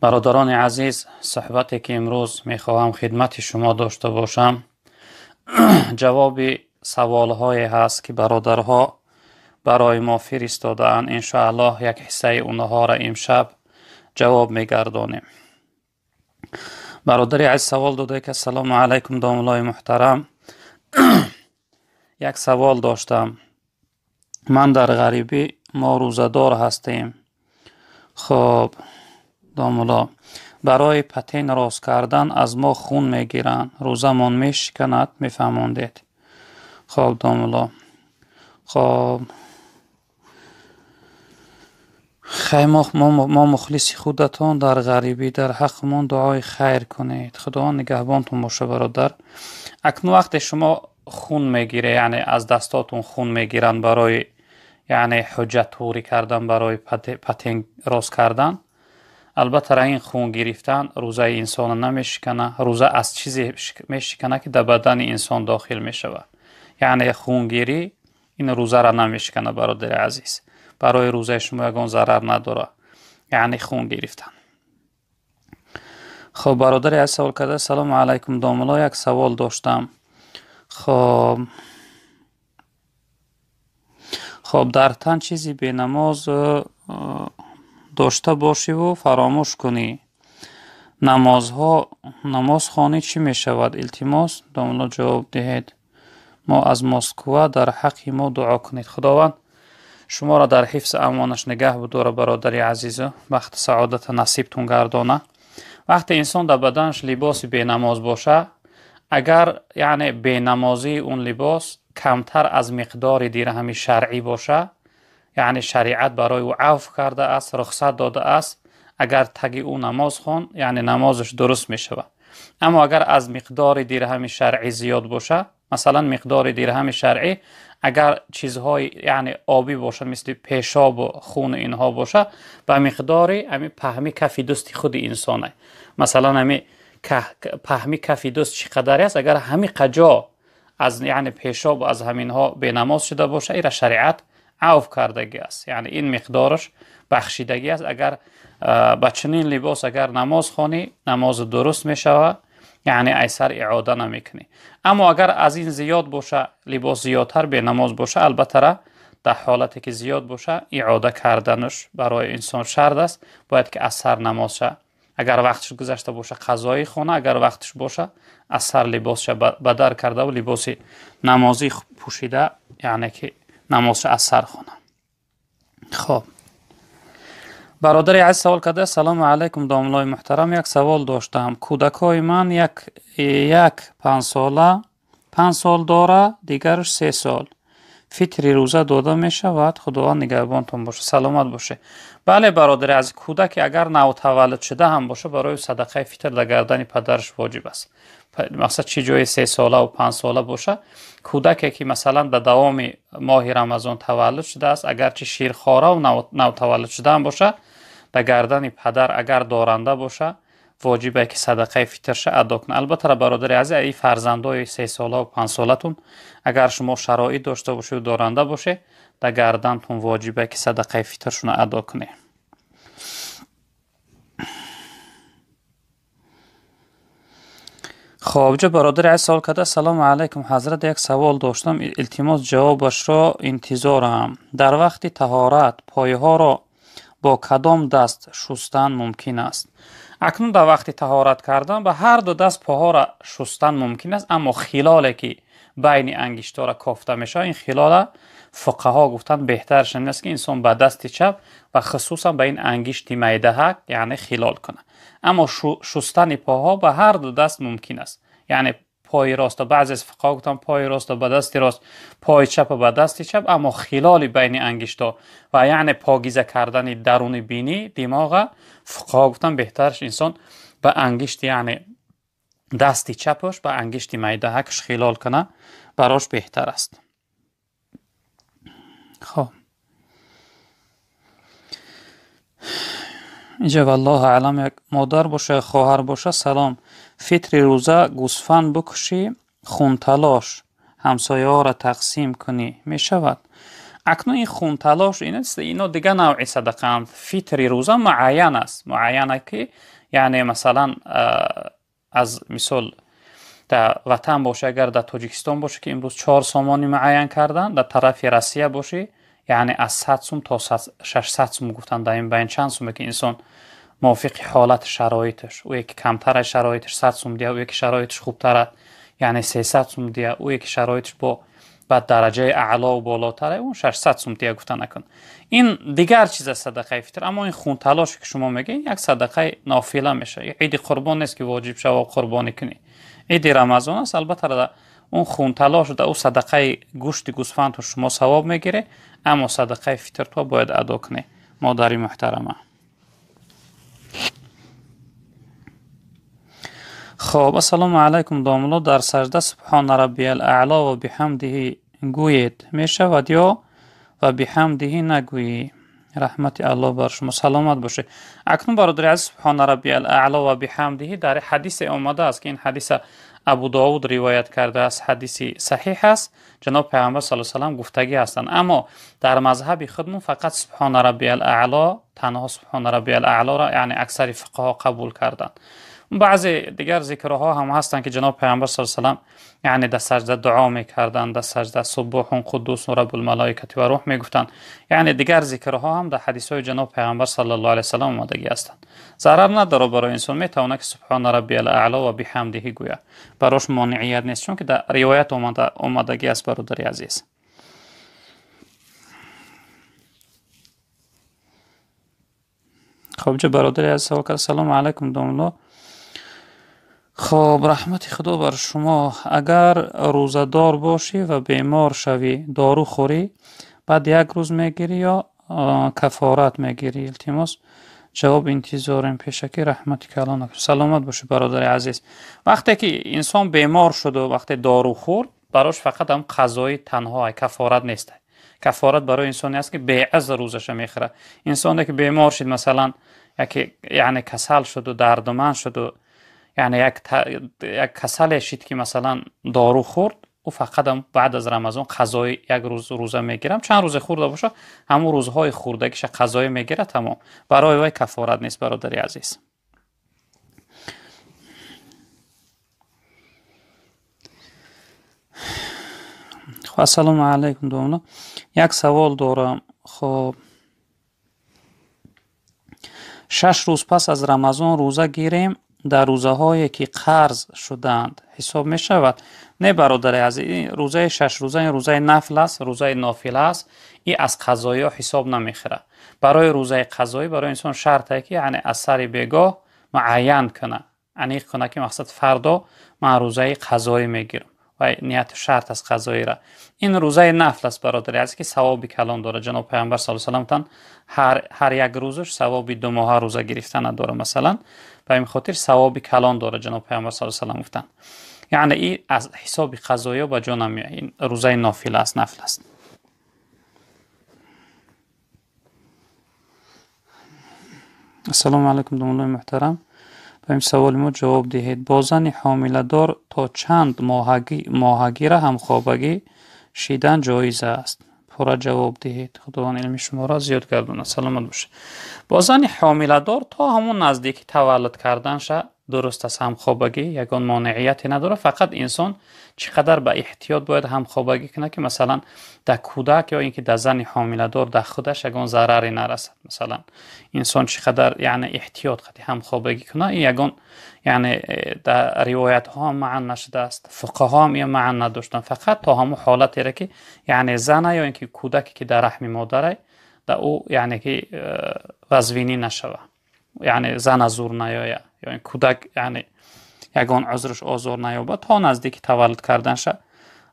бародарон азиз суҳбате ки имрӯз мехоҳам хидмати шумо дошта бошам ҷавоби саволҳое ҳаст ки бародарҳо барои мо фиристодаанд иншоаллоҳ як ҳиссаи онҳоро имшаб ҷавоб мегардонем бародари азиз савол дода ки ассалому алайкум домулои муҳтарам як савол доштам ман дар ғарибӣ мо рӯзадор ҳастем хоб دامولا برای پتین راز کردن از ما خون میگیرن روزمان میشکند میفهماندید خب دامولا خب خیلی ما مخلص خودتان در غریبی در حق ما دعای خیر کنید خدا نگهبانتون باشه برادر اکنون وقت شما خون میگیره یعنی از دستاتون خون میگیرن برای یعنی حجت توری کردن برای پتین راز کردن албатта рагин хун гирифтан рӯзаи инсона намешикана рӯза аз чизе мешикана ки дар бадани инсон дохил мешавад яъне хунгирӣ ин рӯзара намешикана бародари азиз барои рӯзаи шумо ягон зарар надора яъне хун гирифтан хоб бародари аз савол карда салому алайкум домуло як савол доштам хоб хоб дар тан чизи бенамоз э, дошта бошиву фаромӯш кунӣ намозҳо намозхонӣ чӣ мешавад илтимос домло ҷавоб диҳед мо аз москва дар ҳаққи мо дуо кунед худованд шуморо дар ҳифз амонаш нигаҳ будора бародари азизу бахти саодата насибтун гардона вақте инсон дар баданаш либоси бенамоз боша агар яъне бенамозии он либос камтар аз миқдори дирҳами шаръӣ бошад یعنی شریعت برای او عفو کرده است رخصت داده است اگر تگی او نماز خون یعنی نمازش درست می شود اما اگر از مقدار درهم شرعی زیاد باشه مثلا مقدار درهم شرعی اگر چیزهای یعنی آبی باشه مثل پیشاب و خون اینها باشه به مقدار امی پهمی کفی دست خود انسانه مثلا امی پهمی کفی دوست چقدر است اگر همی قجا از یعنی پیشاب و از ها به نماز شده باشه ایرا شریعت عوف کردگی است یعنی این مقدارش بخشیدگی است اگر با چنین لباس اگر نماز خونی نماز درست می شود یعنی ایسر اعاده نمیکنی اما اگر از این زیاد باشه لباس زیادتر به نماز باشه البته را در حالتی که زیاد باشه اعاده کردنش برای انسان شرد است باید که اثر سر نماز شه اگر وقتش گذشته باشه قضای خونه اگر وقتش باشه اثر سر لباس شه بدر کرده و لباس نمازی پوشیده یعنی که намозро аз сар хонам хоб бародари азиз савол карда ассалому алайкум домилои муҳтарам як савол доштам кӯдакҳои ман як, як пансола панҷ сол дора дигараш се сол фитри рӯза дода мешавад худованд нигаҳбонтон боша саломат боше бале бародари азиз кӯдаке агар навтаваллуд шуда ҳам боша барои садақаи фитр дар гардани падараш воҷиб аст мақсад чи ҷои сесола ва панҷсола боша кӯдаке ки масалан ба давоми моҳи рамазон таваллуд шудааст агарчи ширхора навтаваллуд шудаам боша ба гардани падар агар доранда боша воҷибе ки садақаи фитрша адо кунад албатта ра бародари ази и фарзандои сесола ва панҷсолатун агар шумо шароит дошта бошеду доранда боше ба гардантун воҷибе ки садақаи фитршуна адо кунед خب جو برادر از سال کرده سلام علیکم حضرت یک سوال داشتم التماس جوابش را انتظارم در وقت تهارت پایه ها را با کدام دست شستن ممکن است اکنون در وقت تهارت کردن به هر دو دست پاها را شستن ممکن است اما خلاله که بین انگشتا را کافته میشه این خلاله فقه ها گفتن بهتر شنید است که انسان به دست چپ و خصوصا به این انگشت میده یعنی خلال کنه اما شستن پاها به هر دو دست ممکن است یعنی پای راست بعضی از فقها گفتن پای راست به دست راست پای چپ به دست چپ اما خلال بین انگشتا و یعنی پاگیزه کردن درون بینی دماغ فقها گفتن بهترش انسان به انگشت یعنی دست چپش به انگشت میدهکش خلال کنه براش بهتر است خب اینجا والله علم یک مادر باشه خواهر باشه سلام فطر روزه گوسفند بکشی خون تلاش همسایه ها را تقسیم کنی می شود اکنون این خون تلاش این است اینا دیگه نوع صدقه هم فطر روزه معاین است معاینه که یعنی مثلا از مثال در وطن باشه اگر در تاجیکستان باشه که امروز چهار سامانی معاین کردن در طرف روسیه باشه یعنی از 100 سوم تا 600 سوم گفتن بین چند سومه که انسان موافق حالت شرایطش او یک کمتر شرایطش 100 سوم دیه او یک شرایطش خوبتره یعنی 300 سوم دیه او یک شرایطش با با درجه اعلا و بالاتر اون 600 سوم دیگه گفته نکن این دیگر چیز صدقه فطر اما این خون تلاش که شما میگین یک صدقه نافله میشه عید قربان نیست که واجب شوه قربانی کنی عید رمضان است البته اون خون طلا شده او صدقه گوشت گوسفند رو شما ثواب میگیره اما صدقه فطر تو باید ادا کنه مادری محترمه خب السلام علیکم داملو در سجده سبحان ربی الاعلا و بحمده گوید میشود یا و بحمده نگویی رحمت الله بر شما سلامت باشه اکنون برادر عزیز سبحان ربی الاعلا و بحمده در حدیث آمده است که این حدیث ابو داود روایت کرده است حدیث صحیح است جناب پیامبر صلی الله علیه و سلم گفتگی هستند اما در مذهب خودمون فقط سبحان ربی الاعلا تنها سبحان ربی الاعلا را یعنی اکثر فقها قبول کردند بعضی دیگر ذکرها هم هستند که جناب پیامبر صلی الله علیه و سلم یعنی در سجده دعا میکردند در سجده و قدوس رب الملائکه و روح میگفتند یعنی دیگر ذکرها هم در حدیث های جناب پیامبر صلی الله علیه و سلام آمدگی هستند ضرر نداره برای انسان میتونه که سبحان ربی الاعلی و بحمده گویا براش مانعیت نیست چون که در روایت اومده گی است برادر عزیز خب چه برادر از سلام علیکم دوملو خب رحمت خدا بر شما اگر روزدار باشی و بیمار شوی دارو خوری بعد یک روز میگیری یا کفارت میگیری التماس جواب انتظارم پیشکی رحمت کلان سلامت باشی برادر عزیز وقتی که انسان بیمار شد و وقتی دارو خور براش فقط هم قضای تنها های کفارت نیست کفارت برای انسانی است که به از روزش میخره انسانی که بیمار شد مثلا یعنی کسل شد و دردمند شد яъне як касале шид ки масалан дору хурд ӯ фақатам баъд аз рамазон қазои як рӯз рӯза мегирам чанд рӯзе хурда боша ҳамун рӯзҳои хурдагиша қазое мегира тамом барои вай кафорат нест бародари азиз ассалому алайкум домино як савол дорам хоб шаш рӯз пас аз рамазон рӯза гирем در روزه هایی که قرض شدند حساب می شود نه برادر این روزه شش روزه این روزه نفل است روزه نافل است این از قضایی حساب نمی خیره. برای روزه قضایی برای انسان شرطه که یعنی اثر بگاه معین کنه یعنی کنه که مقصد فردا من روزه قضایی گیرم و نیت شرط از قضایی را این روزه نفل است برادر است که ثواب کلان داره جناب پیامبر صلی الله علیه و هر هر یک روزش ثواب دو ماه روزه گرفتن داره مثلا به این خاطر ثواب کلان داره جناب پیامبر صلی الله علیه و گفتن یعنی این از حساب قضایا به جا این روزه نافله است نفل است السلام علیکم دوستان محترم به این سوال ما جواب دهید بازن حامله دار تا چند ماهگی ماهگی را هم خوابگی شیدن جایز است را جواب دهید خداوند علم شما را زیاد گردونه سلامت باشه با زن تا همون نزدیکی تولد کردن کردنش درست است خوابگی یگان مانعیتی نداره فقط انسان چقدر به احتیاط باید همخوابگی کنه که مثلا در کودک یا اینکه در زن حامله دار در خودش یگان ضرری نرسد مثلا انسان چقدر یعنی احتیاط هم هم کنه این یگان یعنی در روایت ها معن نشده است فقه ها هم معن نداشتن فقط تا هم حالت را که یعنی زن یا اینکه کودکی که در رحم مادره در او یعنی که وزوینی نشوه یعنی زن زور یا یعنی کودک یعنی یگان عذرش آزار نیابد تا نزدیک تولد کردن شد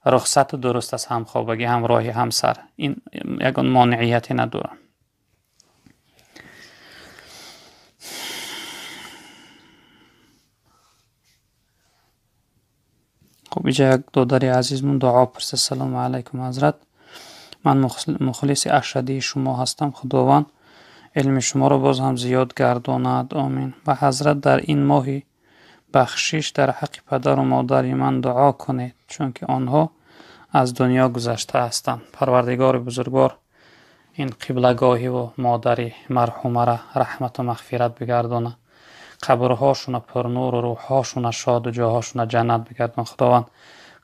رخصت درست از همخوابگی همراهی همسر این یگان مانعیتی نداره خب اینجا یک دادر عزیزمون دعا پرسه سلام علیکم حضرت من مخلص اشدی شما هستم خداوند علم شما رو باز هم زیاد گرداند آمین و حضرت در این ماهی бахшиш дар ҳаққи падару модари ман дуо кунед чунки онҳо аз дунё гузашта ҳастанд парвардигори бузургвор ин қиблагоҳиву модари марҳумара раҳмату мағфират бигардона қабрҳошуна пурнуру рӯҳҳошуна шоду ҷоҳошуна ҷаннат бигардон худованд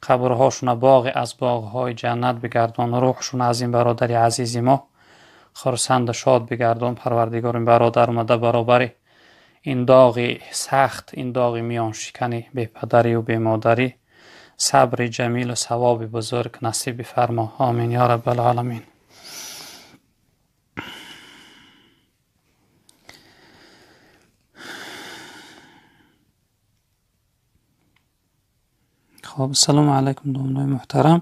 қабрҳошуна боғе аз боғҳои ҷаннат бигардон рӯҳшуна аз ин бародари азизи мо хурсанду шод бигардон парвардигори бародар омада баробари ин доғи сахт ин доғи миёншикани беҳпадарию бемодарӣ сабри ҷамилу савоби бузург насиби фармо омин ё робалаламин хуб ассалому алайкум домдои муҳтарам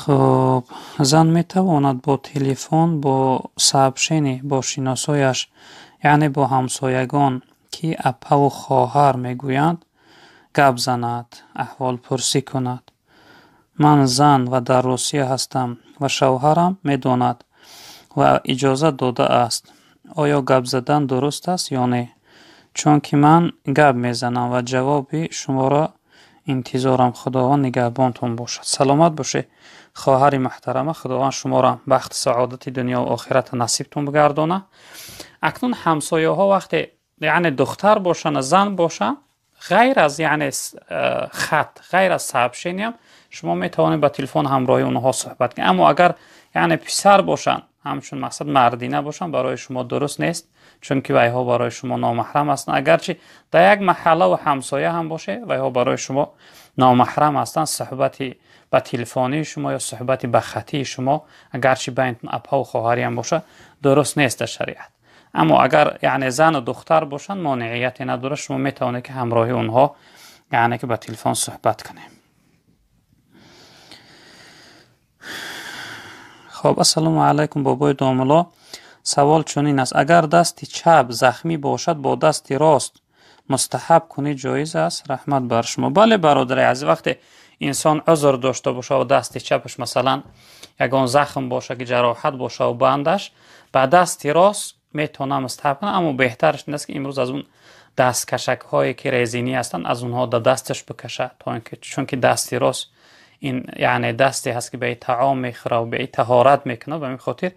хуб зан метавонад бо телефон бо саабшени бо шиносояш яъне бо ҳамсоягон ки апаву хоҳар мегӯянд гап занад аҳволпурсӣ кунад ман зан ва дар русия ҳастам ва шавҳарам медонад ва иҷоза додааст оё гап задан дуруст аст ё не чунки ман гап мезанам ва ҷавоби шуморо интизорам худованд нигаҳбонтон бошад саломат бошӣ хоҳари маҳтарама худованд шуморам бахти саодати дунёву охирата насибтон гардона اکنون همسایه ها وقتی یعنی دختر باشن زن باشن غیر از یعنی خط غیر از سبشینی هم شما می توانید با تلفن همراه اونها صحبت کنید اما اگر یعنی پسر باشن همچون مقصد مردی نباشن برای شما درست نیست چون که ها برای شما نامحرم هستن. اگرچه در یک محله و همسایه هم باشه ویها برای شما نامحرم هستن صحبتی به تلفنی شما یا صحبتی به خطی شما اگرچه بینتون اپا و خواهری هم باشه درست نیست در شریعت аммо агар яъне зану духтар бошанд монеияте надорад шумо метавонед ки ҳамроҳи онҳо яъне ки ба телефон суҳбат кунем хоб ассалому алайкум бобои домило савол чунин аст агар дасти чап захмӣ бошад бо дасти рост мустаҳаб кунӣ ҷоиз аст раҳмат бар шумо бале бародари ази вақте инсон узр дошта боша ва дасти чапаш масалан ягон захм боша ки ҷароҳат боша ва бандаш ба дасти рост میتونه مستحب کنه اما بهترش نیست که امروز از اون دست کشک هایی که رزینی هستن از اونها دا دستش بکشه تا اینکه چون که دستی راست این یعنی دستی هست که به تعام میخوره و به تهارت میکنه به خاطر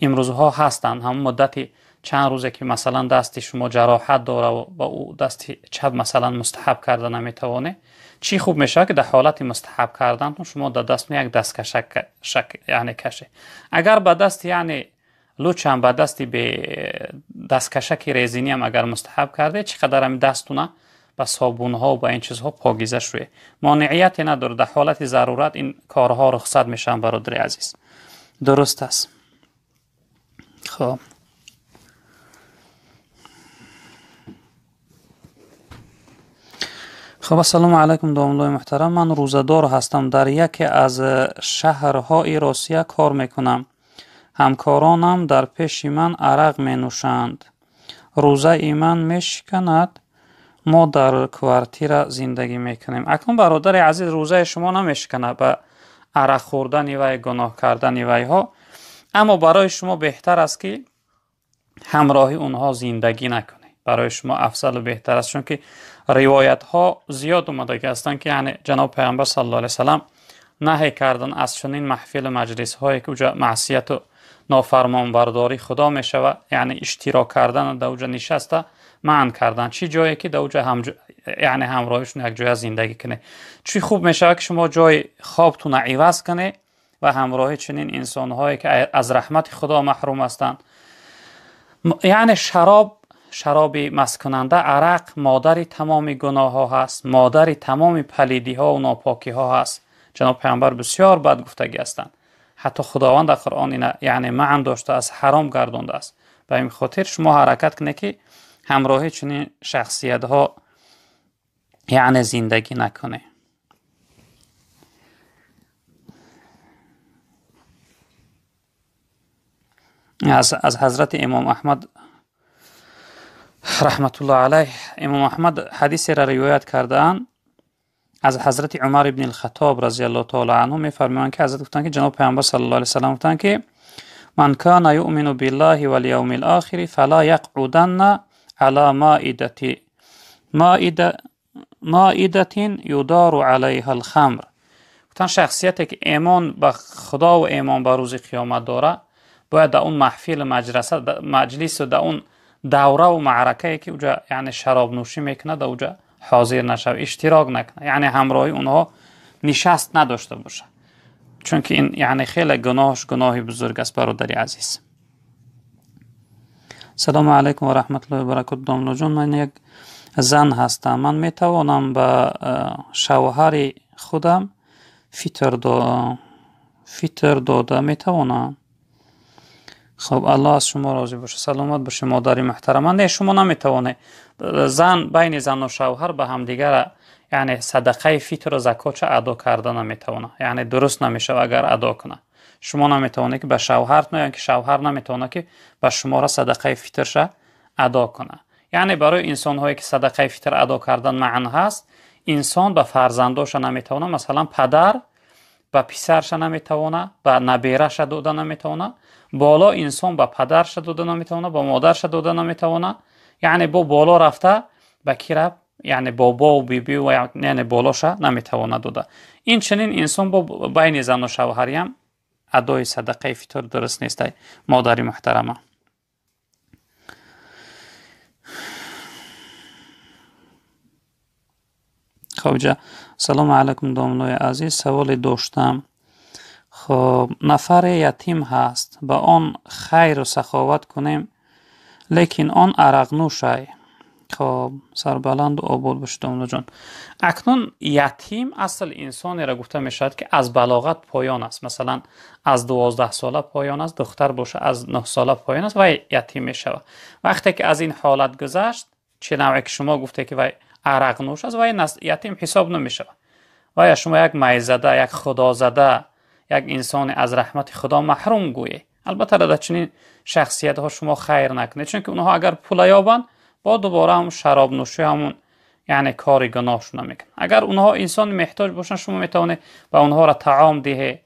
امروز ها هستن هم مدت چند روزه که مثلا دستی شما جراحت داره و او دست چپ مثلا مستحب کرده نمیتوانه چی خوب میشه که در حالت مستحب کردن شما در دست یک دست کشک یعنی کشه اگر به دست یعنی هم با دستی به دستکشک ریزینی هم اگر مستحب کرده چقدر هم دستونه با صابون ها و با این چیزها پاگیزه شوه مانعیت نداره در حالت ضرورت این کارها رخصت میشن برادر عزیز درست است خب خب سلام علیکم دوامدوی محترم من روزدار هستم در یکی از شهرهای روسیه کار میکنم همکارانم در پیش من عرق می نوشند. روزه ما در کورتی زندگی میکنیم. اکنون برادر عزیز روزه شما نمیشکند و به عرق خوردن و گناه کردنی و ها. اما برای شما بهتر است که همراهی اونها زندگی نکنی برای شما افضل و بهتر است چون که روایت ها زیاد اومده که هستند که یعنی جناب پیامبر صلی الله علیه و سلام نهی کردن از چنین محفل و مجلس هایی که معصیت نافرمانبرداری خدا می شود یعنی اشتراک کردن در اوجه نشسته من کردن چی جایی که در اوجه هم یعنی همراهشون یک جای زندگی کنه چی خوب می شود که شما جای خوابتون عوض کنه و همراه چنین هایی که از رحمت خدا محروم هستند یعنی شراب شراب مسکننده عرق مادر تمام گناه ها هست مادر تمام پلیدی ها و ناپاکی ها هست جناب پیامبر بسیار بد گفتگی هستند ҳатто худованд дар қуръон яъне маън доштааст ҳаром гардондааст ба ин хотир шумо ҳаракат кунед ки ҳамроҳи чунин шахсиятҳо яъне зиндагӣ накуне аз ҳазрати имом аҳмад раҳматулло алайҳ имом аҳмад ҳадисеро риоят кардаанд از حضرت عمر ابن الخطاب رضی الله تعالی عنه میفرمایند که حضرت گفتن که جناب پیامبر صلی الله علیه و سلم گفتن که من کان یؤمن بالله والیوم الاخر فلا یقعدن على مائدة مائدة یدار علیها الخمر گفتن شخصیتی که ایمان به خدا و ایمان به روز قیامت داره باید در دا اون محفل مجلس مجلس و در اون دوره و معرکه که اوجا یعنی شراب نوشی میکنه در اوجا حاضر نشوه اشتراک نکنه یعنی همراه اونها نشست نداشته باشه چون که این یعنی خیلی گناهش گناهی بزرگ است برادری عزیز سلام علیکم و رحمت الله و برکات داملو جون من یک زن هستم من می توانم به شوهر خودم فیتر, دو فیتر داده می توانم хуб аллоҳ аз шумо розӣ боша саломат боша модари муҳтарама не шумо наметавонед зан байни зану шавҳар ба ҳамдигара яъне садақаи фитро закоча адо карда наметавона яъне дуруст намешава агар адо куна шумо наметавонед ки ба шавҳарт ноя ки шавҳар наметавона ки ба шумора садақаи фитрша адо куна яъне барои инсонҳое ки садақаи фитр адо кардан маън ҳаст инсон ба фарзандоша наметавона масалан падар ба писарша наметавона ба набераша дода наметавонад بالا انسان به پدرش داده نمیتونه با مادرش داده نمیتونه یعنی با بالا رفته به کی رب یعنی بابا و بیبی و یعنی نمی نمیتونه داده این چنین انسان با بین زن و شوهری هم ادای صدقه فطر درست نیست مادری محترمه جا سلام علیکم دامنوی عزیز سوال داشتم خب نفر یتیم هست به آن خیر و سخاوت کنیم لیکن آن عرق نوشای خب سربلند و آبود باشد جان اکنون یتیم اصل انسانی را گفته می شود که از بلاغت پایان است مثلا از دوازده ساله پایان است دختر باشه از نه ساله پایان است و یتیم می شود وقتی که از این حالت گذشت چه نوعی که شما گفته که وی عرق نوش است و یتیم حساب نمی شود و شما یک معیزده یک خدا زده یک انسان از رحمت خدا محروم گویه البته در چنین شخصیت ها شما خیر نکنید چون که اونها اگر پول یابند با دوباره هم شراب نوشی همون یعنی کاری گناهشون میکنند اگر اونها انسان محتاج باشن شما میتونه به اونها را تعام دهه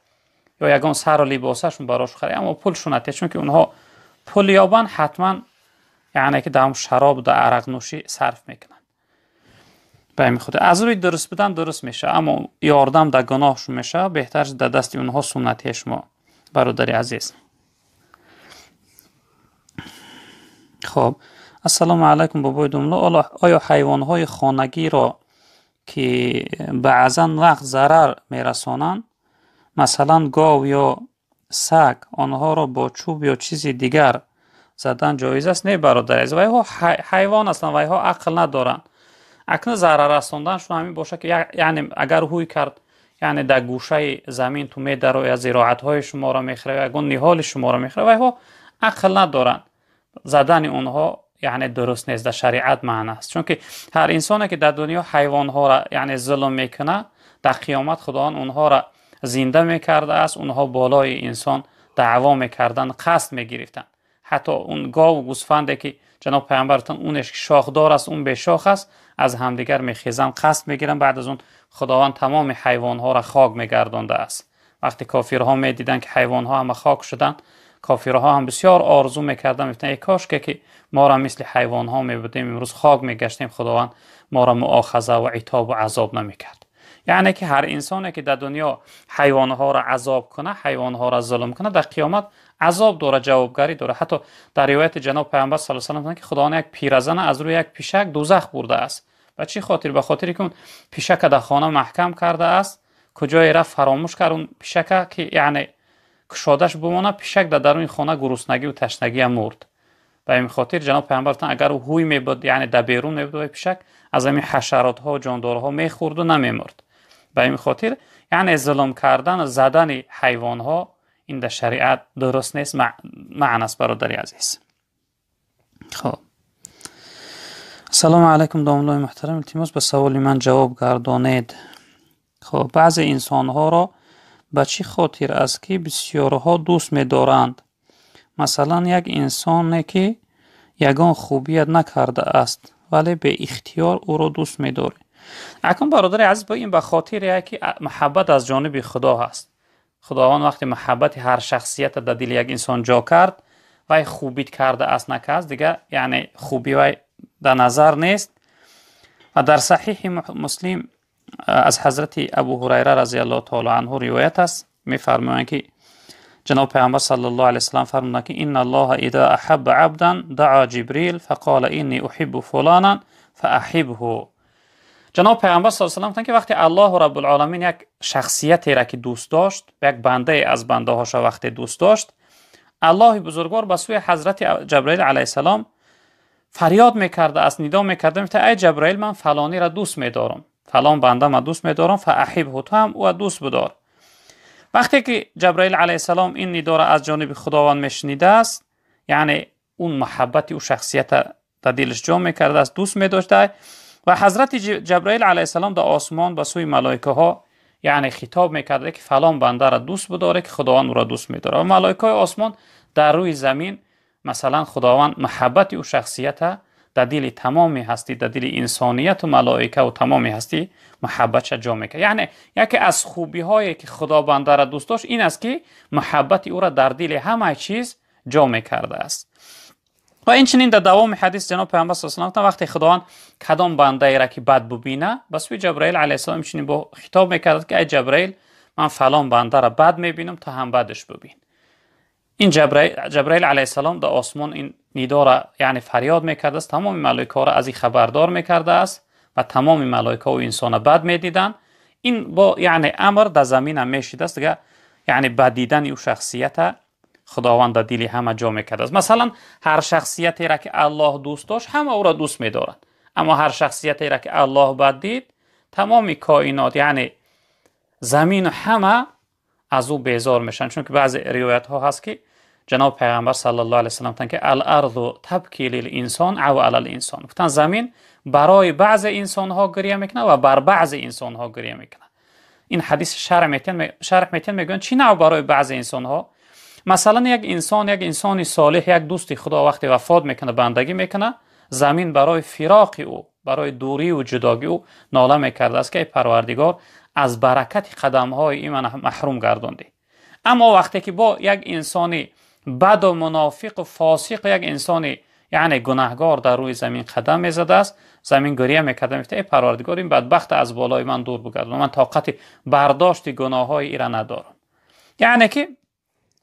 یا یگان سر و لباسشون براش خری اما پولشون نته چون که اونها پول یابند حتما یعنی که دام شراب و عرق نوشی صرف میکنن به امی از روی درست بدن درست میشه اما یاردم در گناهشون میشه بهتر در دست اونها سنتی ما برادر عزیز خب السلام علیکم بابای دوملا آیا حیوان های خانگی را که بعضا وقت ضرر میرسانند مثلا گاو یا سگ آنها را با چوب یا چیزی دیگر زدن جایز است نه برادر از ها حیوان هستند ها عقل ندارند اکنه ضرر رساندنشون همین باشه که یعنی اگر هوی کرد یعنی در گوشه زمین تو می یا از زراعت های شما را میخره یا اگه نهال شما را میخره و ها عقل ندارن زدن اونها یعنی درست نیست در شریعت معنی است چون که هر انسانی که در دنیا حیوان ها را یعنی ظلم میکنه در قیامت خداوند اونها را زنده میکرده است اونها بالای انسان دعوا میکردن قصد میگرفتن حتی اون گاو و که جناب پیامبرتان اونش که شاخدار است اون به شاخ است از همدیگر میخیزن قصد میگیرن بعد از اون خداوند تمام حیوان ها را خاک میگردانده است وقتی کافرها میدیدن که حیوان ها همه خاک شدن کافرها هم بسیار آرزو میکردن میفتن ای کاش که ما را مثل حیوان ها میبودیم امروز خاک میگشتیم خداوند ما را معاخذه و عتاب و عذاب نمیکرد یعنی که هر انسانی که در دنیا حیوان ها را عذاب کنه حیوان ها را ظلم کنه در قیامت عذاب داره جوابگری داره حتی در روایت جناب پیامبر صلی الله علیه و که خداوند یک پیرزن از روی یک پیشک دوزخ برده است و چی خاطر به خاطری که پیشک در خانه محکم کرده است کجای رفت فراموش کردن اون که یعنی кушодаш бумона пишак дар даруни хона гуруснагиву ташнагия мурд ба ҳамин хотир ҷаноб пайғамбартон агар ӯ ҳуй мебуд яъне дар берун мебуд вай пишак аз ҳамин ҳашаротҳо ҷондорҳо мехӯрду намемурд ба ҳамин хотир яъне зулм кардан задани ҳайвонҳо ин дар шариат дуруст нест маън аст бародари азиз хоб алайкум домлои муҳтарам илтимос ба саволи ман ҷавоб гардонед хоб баъзе инсонҳоро خاطر بسیارها کی می دوست میدارند یک یک که که یگان نکرده نکرده است ولی به اختیار او را می داره اکنون برادر عزیز با این به خاطر که محبت از جانب خدا هست خداوند وقتی محبت هر شخصیت در دل یک انسان جا کرد و خوبیت کرده است نکرد دیگه یعنی خوبی و در نظر نیست و در صحیح مسلم از حضرت ابو هریره رضی الله تعالی عنه روایت است میفرمایند که جناب پیامبر صلی الله علیه وسلم فرمودند که ان الله اذا احب عبدا دعا جبریل فقال اینی احب فلانا فاحبه جناب پیامبر صلی الله علیه وسلم که وقتی الله رب العالمین یک شخصیتی را که دوست داشت یک بنده از بنده هاشا وقتی دوست داشت الله بزرگوار به سوی حضرت جبرئیل علیه السلام فریاد میکرده از ندا میکرده میگفت ای جبرئیل من فلانی را دوست میدارم فلان بنده ما دوست میدارم فاحب تو هم او دوست بدار وقتی که جبرائیل علیه السلام این ندا را از جانب خداوند میشنیده است یعنی اون محبت او شخصیت در دلش جا میکرده است دوست میداشته و حضرت جبرائیل علیه السلام در آسمان به سوی ملائکه ها یعنی خطاب میکرده که فلان بنده را دوست بداره که خداوند او را دوست میداره و ملائکه های آسمان در روی زمین مثلا خداوند محبت او شخصیت در دل تمام هستی در دل انسانیت و ملائکه و تمام هستی محبت جا میکنه یعنی یکی از خوبی هایی که خدا بنده را دوست داشت این است که محبت او را در دل همه چیز جا کرده است و این چنین در دوام حدیث جناب پیامبر صلی الله علیه وقتی خداوند کدام بنده را که بد ببینه به سوی جبرئیل علیه السلام چنین با خطاب میکرد که ای جبرئیل من فلان بنده را بد میبینم تا هم بدش ببین این جبرئیل علیه السلام در آسمان این نی یعنی فریاد میکرده است تمام ملائکه ها را از این خبردار میکرده است و تمام ملائکه و انسان بد میدیدن این با یعنی امر در زمین هم میشیده است دیگه یعنی بد دیدن او شخصیت خداوند در دل همه جا میکرده است مثلا هر شخصیتی را که الله دوست داشت همه او را دوست میدارد اما هر شخصیتی را که الله بد دید تمام کائنات یعنی زمین و همه از او بیزار میشن چون که بعضی روایت ها هست که جناب پیغمبر صلی الله علیه و تن که الارض تبکی للانسان او علی الانسان گفتن زمین برای بعض انسان ها گریه میکنه و بر بعض انسان ها گریه میکنه این حدیث شرح میتین شرح میتن میگن چی نه برای بعض انسان ها مثلا یک انسان یک انسان صالح یک دوستی خدا وقتی وفات میکنه بندگی میکنه زمین برای فراق او برای دوری و جداگی او ناله میکرده است که پروردگار از برکت قدم های این محروم گرداندی اما وقتی که با یک انسانی بد و منافق و فاسق یک انسانی یعنی گناهگار در روی زمین قدم میزده است زمین گریه میکرده میفته ای پروردگار این بدبخت از بالای من دور بگرد من طاقت برداشت گناه های ای را ندارم یعنی که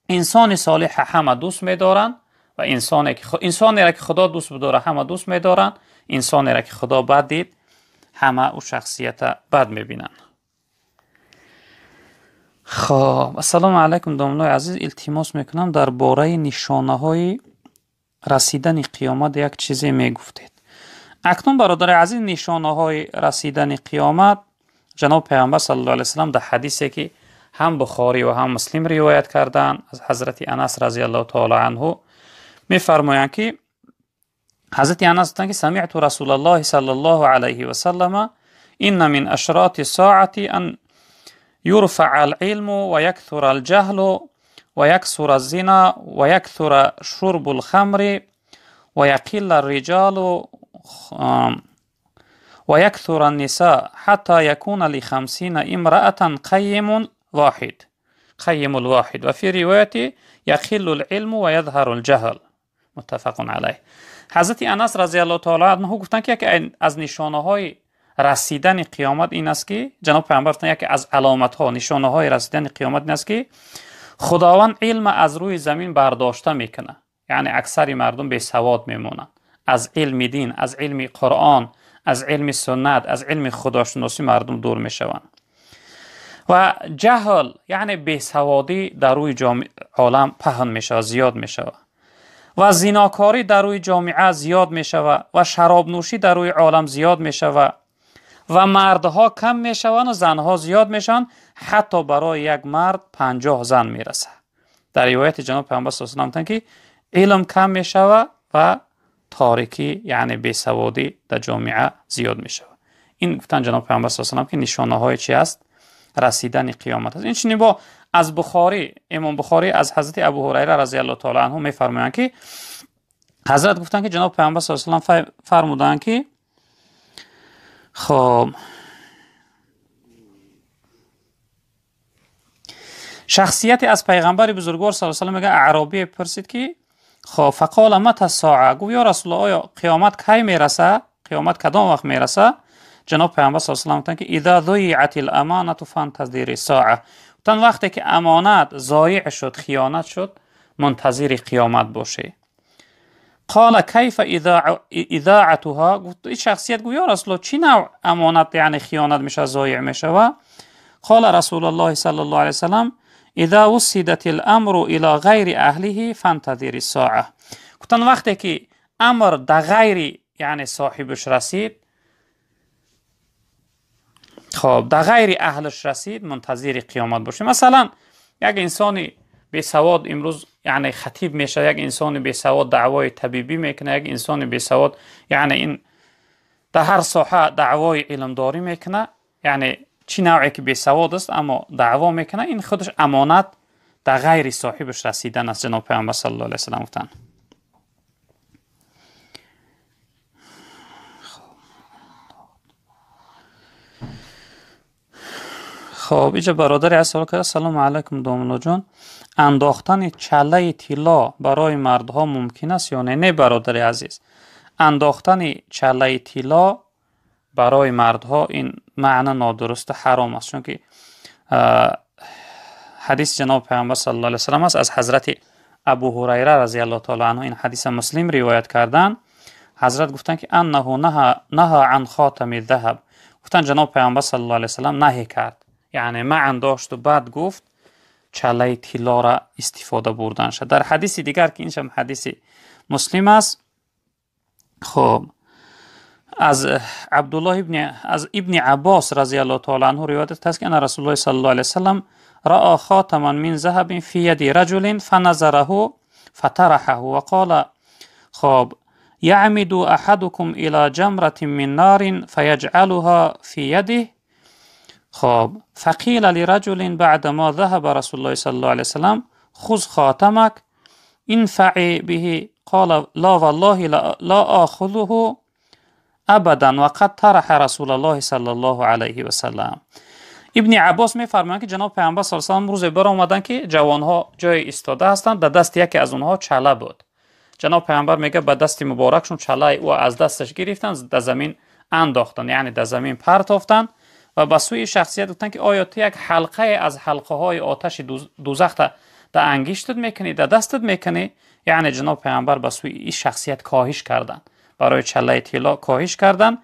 انسان صالح همه دوست میدارن و انسانی که را که خدا دوست بداره همه دوست میدارن انسانی را که خدا بد دید همه او شخصیت بد میبینن хоб ассалому алайкум домнои азиз илтимос мекунам дар бораи нишонаҳои расидани қиёмат як чизе мегуфтед акнун бародари азиз нишонаҳои расидани қиёмат ҷаноби пайғамбар сал ла сам дар ҳадисе ки ҳам бухорӣ ва ҳам муслим ривоят карданд аз ҳазрати анас р таоло анҳу мефармоянд ки ҳазрати анас гуфтанд ки самиту расулаллоҳ сал ла алайҳи васалама ин мин ашроти соати يرفع العلم ويكثر الجهل ويكثر الزنا ويكثر شرب الخمر ويقل الرجال ويكثر النساء حتى يكون لخمسين امرأة قيم واحد قيم الواحد وفي رواية يقل العلم ويظهر الجهل متفق عليه حضرت انس رضی الله تعالی عنه گفتن که از نشانه های رسیدن قیامت این است که جناب پیامبر یکی از علامت ها نشانه های رسیدن قیامت این است که خداوند علم از روی زمین برداشته میکنه یعنی اکثر مردم به سواد از علم دین از علم قرآن از علم سنت از علم خداشناسی مردم دور میشوند و جهل یعنی سوادی در روی عالم پهن میشه زیاد می و زیناکاری در روی جامعه زیاد می و شراب نوشی در روی عالم زیاد می و مردها کم میشوند و زنها زیاد میشن حتی برای یک مرد پنجاه زن میرسه در روایت جناب پیامبر صلی الله علیه و که علم کم میشوه و تاریکی یعنی بیسوادی در جامعه زیاد میشوه این گفتن جناب پیامبر صلی الله علیه و که نشانه های چی است رسیدن قیامت است این چنین با از بخاری امام بخاری از حضرت ابو هریره رضی الله تعالی عنه میفرمایند که حضرت گفتن که جناب پیامبر صلی الله علیه فرمودند که خب شخصیت از پیغمبر بزرگوار صلی الله علیه و آله میگه اعرابی پرسید که خب فقال مت الساعه گو یا رسول الله قیامت کی میرسه قیامت کدام وقت میرسه جناب پیغمبر صلی الله علیه و آله که اذا ضیعت الامانه فانتظر الساعه تن وقتی که امانت ضایع شد خیانت شد منتظر قیامت باشه قال كيف إذاع إذاعتها قلت إيش شخصیت گفت یا رسول چی نوع أمانات يعني خيانات مش ضایع مش قال رسول الله صلى الله عليه وسلم اذا وصدت الامر الى غير اهله فانتظر الساعه قلت أنا وقتك امر دا غير يعني صاحبش الشرسيد خب در غیر اهلش رسید منتظر قیامت باشه مثلا یک انسانی бесавод имрӯз яъне хатиб мешавад як инсони бесавод даъвои табибӣ мекунад як инсони бесавод яъне ин дар ҳар соҳа даъвои илмдорӣ мекунад яъне чӣ навъе ки бесавод аст аммо даъво мекунад ин худаш амонат дар ғайри соҳибаш расидан аст ҷаноб паомбар сал ли сам гуфтанд خب اینجا برادری از سوال کرده سلام علیکم دومنا جان انداختن چله تیلا برای مردها ممکن است یا نه نه برادر عزیز انداختن چله تیلا برای مردها این معنی نادرست حرام است چون که حدیث جناب پیامبر صلی الله علیه وسلم است از حضرت ابو هریره رضی الله تعالی عنه این حدیث مسلم روایت کردن حضرت گفتن که انه نه نه عن خاتم الذهب گفتن جناب پیامبر صلی الله علیه وسلم نهی کرد یعنی ما انداشت و بعد گفت چله تیلا را استفاده بردن شد در حدیث دیگر که اینشم حدیث مسلم است خب از عبدالله ابن از ابن عباس رضی الله تعالی عنه روایت هست که ان رسول الله صلی الله علیه وسلم را خاتما من ذهب فی ید رجل فنظره فترحه وقال خب یعمد احدكم الى جمره من نار فيجعلها في يده خب فقیل لرجل بعد ما ذهب رسول الله صلی الله علیه وسلم خذ خاتمک انفع به قال لا والله لا آخذه ابدا و قد طرح رسول الله صلی الله علیه و سلم ابن عباس میفرمایند که جناب پیامبر صلی الله علیه و روز بر آمدن که جوانها جای ایستاده هستند در دست یکی از اونها چله بود جناب پیامبر میگه به دست مبارکشون چله او از دستش گرفتن در زمین انداختن یعنی در زمین پرتافتن و به سوی شخصیت گفتن که آیا تو یک حلقه از حلقه های آتش دوزخ در انگشتت میکنی در دستت میکنی یعنی جناب پیغمبر به سوی این شخصیت کاهش کردن برای چله تیلا کاهش کردن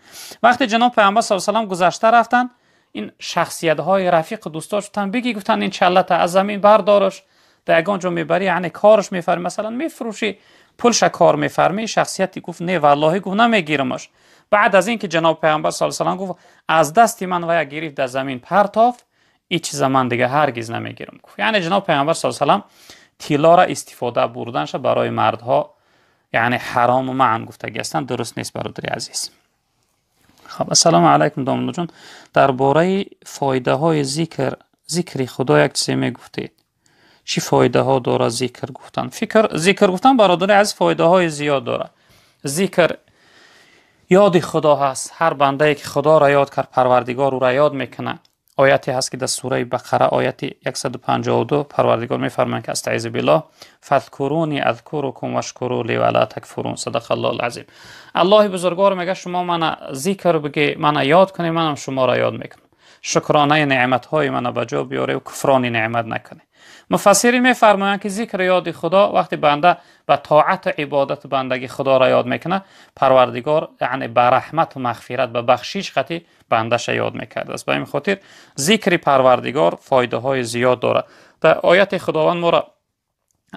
وقتی جناب پیغمبر صلی الله علیه و گذشته رفتن این شخصیت های رفیق دوستاش گفتن بگی گفتن این چله تا از زمین بردارش در یگان جا میبری یعنی کارش میفرمی مثلا میفروشی پولش کار میفرمی شخصیتی گفت نه والله گفت نمیگیرمش بعد از اینکه جناب پیامبر صلی الله علیه و گفت از دستی من ویا گرفت در زمین پرتاف این زمان من دیگه هرگز نمیگیرم گفت یعنی جناب پیامبر صلی الله علیه و را استفاده بردنش برای مردها یعنی حرام و معن گفته گستن درست نیست برادر عزیز خب السلام علیکم دامن جون درباره فایده های ذکر ذکری خدا یک چیزی میگفتید چی فایده ها داره ذکر گفتن فکر ذکر گفتن برادر عزیز فایده های زیاد داره ذکر یاد خدا هست هر بنده که خدا را یاد کرد پروردگار او را یاد میکنه آیتی هست که در سوره بقره آیت 152 پروردگار میفرمایند که استعیز بالله فذکرونی اذکرکم واشکروا لی ولا تکفرون صدق الله العظیم الله بزرگوار میگه شما من ذکر بگی من یاد کنی منم شما را یاد میکنم شکرانه نعمت های من به جا بیاره و کفرانی نعمت نکنی مفسری میفرمایند که ذکر یاد خدا وقتی بنده به طاعت و عبادت بندگی خدا را یاد میکنه پروردگار یعنی به رحمت و مغفرت به بخشش بنده بندش یاد میکرده است به این خاطر ذکر پروردگار فایده های زیاد داره در آیت خداوند ما را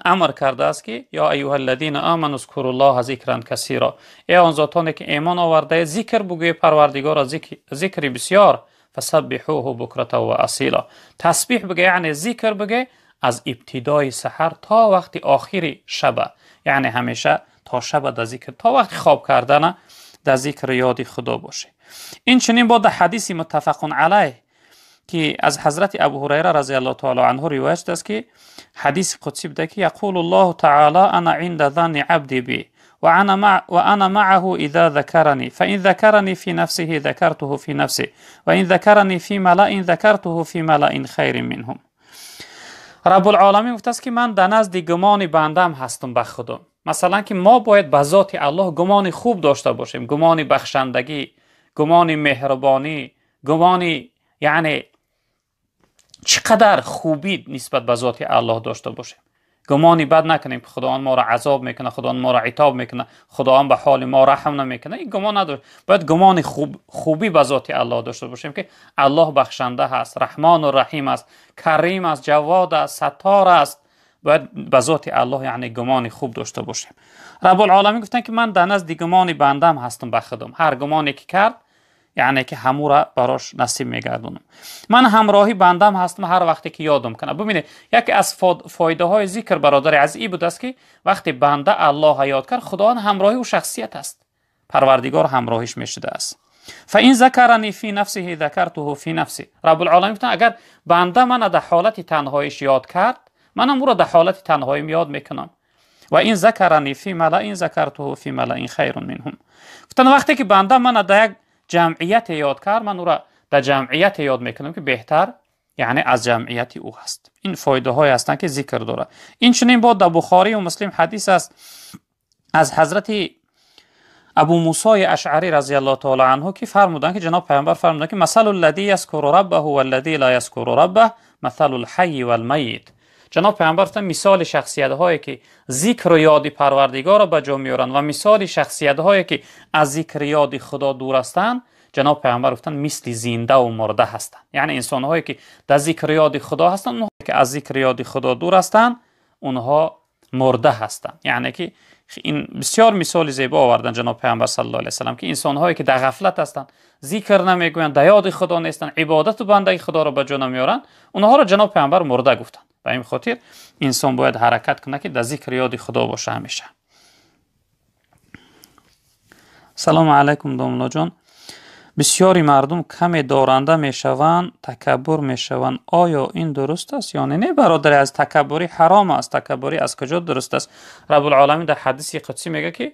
امر کرده است که یا ایها الذین آمنوا اذکروا الله ذکرا کثیرا ای آن ذاتانی که ایمان آورده ذکر بگوی پروردگار را ذکر بسیار فسبحوه بکرته و اصیلا تسبیح بگه یعنی ذکر بگه از ابتدای سحر تا وقتی آخر شب یعنی همیشه تا شب در ذکر تا وقت خواب کردن در ذکر یاد خدا باشه این چنین با در حدیث متفق علیه که از حضرت ابو هریره رضی الله تعالی عنه روایت است که حدیث قدسی بده که یقول الله تعالی انا عند ظن عبدی بی وأنا, مع وأنا معه إذا ذكرني فإن ذكرني في نفسه ذكرته في نفسه وإن ذكرني في ملأ ذكرته في ملأ خير منهم رب العالمین گفته است که من در نزد گمان بندم هستم به خودم مثلا که ما باید به ذات الله گمان خوب داشته باشیم گمان بخشندگی گمان مهربانی گمانی یعنی چقدر خوبی نسبت به ذات الله داشته باشیم گمانی بد نکنیم که خداوند ما را عذاب میکنه خداوند ما را عتاب میکنه خداوند به حال ما رحم نمیکنه این گمان نداره باید گمان خوبی به ذات الله داشته باشیم که الله بخشنده هست رحمان و رحیم است کریم است جواد است ستار است باید به ذات الله یعنی گمان خوب داشته باشیم رب العالمین گفتن که من در نزد گمان بندم هستم به خدم هر گمانی که کرد یعنی که همو را براش نصیب میگردونم من همراهی بندم هستم هر وقتی که یادم کنم ببینید یکی از فایده های ذکر برادر از ای بود است که وقتی بنده الله یاد کرد خدا همراهی و شخصیت است پروردگار همراهیش میشده است فاین ذکرانی فی نفسی نفسه ذکرته فی نفسی رب العالمین بتن اگر بنده من در حالت تنهاییش یاد کرد منم او را در حالت تنهایی یاد میکنم و این ذکرانی فی ذکر ذکرته فی این خیر منهم گفتن وقتی که بنده من در یک جمعیت یادکار من او را در جمعیت یاد میکنم که بهتر یعنی از جمعیت او هست این فایده های هستند که ذکر داره این چنین با در بخاری و مسلم حدیث است از حضرت ابو موسی اشعری رضی الله تعالی عنه که فرمودن که جناب پیامبر فرمودن که مثل الذی یذکر ربه و الذی لا یذکر ربه مثل الحی والمیت ҷаноб пайғамбар гуфтан мисоли шахсиятҳое ки зикру ёди парвардигорро ба ҷо меоранд ва мисоли шахсиятҳое ки аз зикри ёди худо дур ҳастанд ҷаноб пайғамбар гуфтанд мисли зиндаву мурда ҳастанд яъне инсонҳое ки дар зикри ёди худо ҳастанд ки аз зикри ёди худо дур ҳастанд онҳо مرده هستند یعنی که این بسیار مثال زیبا آوردن جناب پیامبر صلی الله علیه وسلم که انسان هایی که در غفلت هستند ذکر نمیگویند در یاد خدا نیستند عبادت و بندگی خدا را به جا نمیارند اونها را جناب پیامبر مرده گفتند به این خاطر انسان باید حرکت کنه که در ذکر یاد خدا باشه همیشه سلام علیکم دوملا جان بسیاری مردم کمی دارنده می شوند تکبر می شوند آیا این درست است یا نه برادر از تکبری حرام است تکبری از کجا درست است رب العالمین در حدیث قدسی میگه که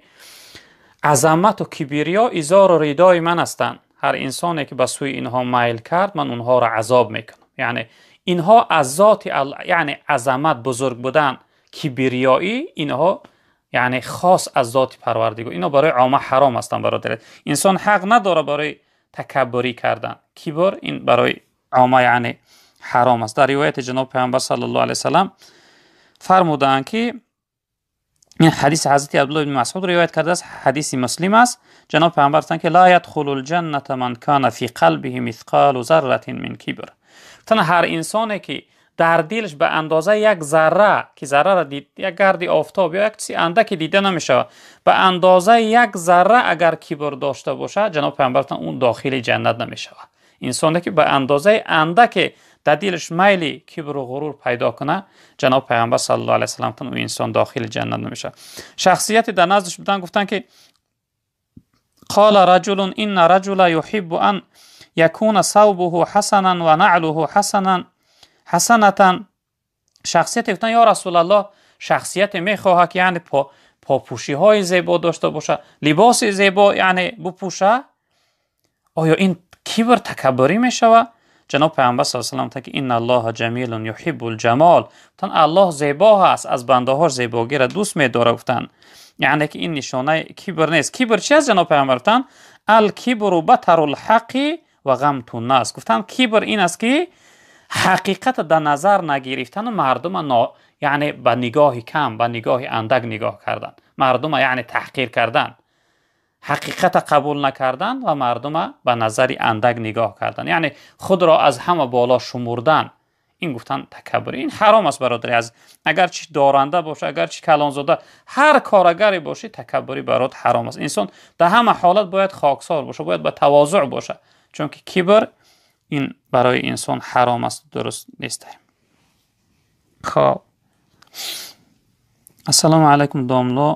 عظمت و کبریا ایزار و ریدای من هستند هر انسانی که به سوی اینها مایل کرد من اونها را عذاب میکنم یعنی اینها از ذات یعنی عظمت بزرگ بودن کبریایی اینها یعنی خاص از ذات پروردگار اینا برای عامه حرام هستن برادر انسان حق نداره برای تکبری کردن کیبر این برای عامه یعنی حرام است در روایت جناب پیامبر صلی الله علیه وسلم فرمودند که این حدیث حضرت عبدالله بن مسعود روایت کرده است حدیث مسلم است جناب پیامبر گفتند که لا یدخل الجنه من کان فی قلبه مثقال ذره من کیبر. تن هر انسانی که در دلش به اندازه یک ذره که ذره را دید یک گردی آفتاب یا یک چیزی اندکی دیده نمیشه به اندازه یک ذره اگر کیبر داشته باشه جناب پیامبرتان اون داخل جنت نمیشه انسان که به اندازه اندک در دلش میلی کبر و غرور پیدا کنه جناب پیامبر صلی الله علیه و سلم اون انسان داخل جنت نمیشه شخصیت در نزدش بودن گفتن که قال رجل ان رجل يحب ان يكون ثوبه حسنا نعله حسنا حسنتن شخصیت گفتن یا رسول الله شخصیت میخواهد که یعنی پا پوشی های زیبا داشته باشه لباس زیبا یعنی بپوشه آیا این کیبر تکبری میشوه جناب پیامبر صلی الله علیه و که این الله جمیل یحب الجمال تن الله زیبا هست از بنده ها زیباگی را دوست می داره گفتن یعنی که این نشانه کیبر نیست کیبر چی است جناب پیامبر کیبر و بتر الحق و غمت الناس گفتن کیبر این است که حقیقت در نظر نگرفتن و مردم نا... یعنی به نگاه کم به نگاه اندک نگاه کردن مردم یعنی تحقیر کردن حقیقت قبول نکردن و مردم به نظر اندک نگاه کردن یعنی خود را از همه بالا شمردن این گفتن تکبر این حرام است برادر از اگر چی دارنده باشه اگر چی کلان زاده هر کارگری باشه تکبری برات حرام است انسان در همه حالت باید خاکسار باشه باید به با تواضع باشه چون که کبر این برای انسان حرام است درست نیست خب السلام علیکم داملا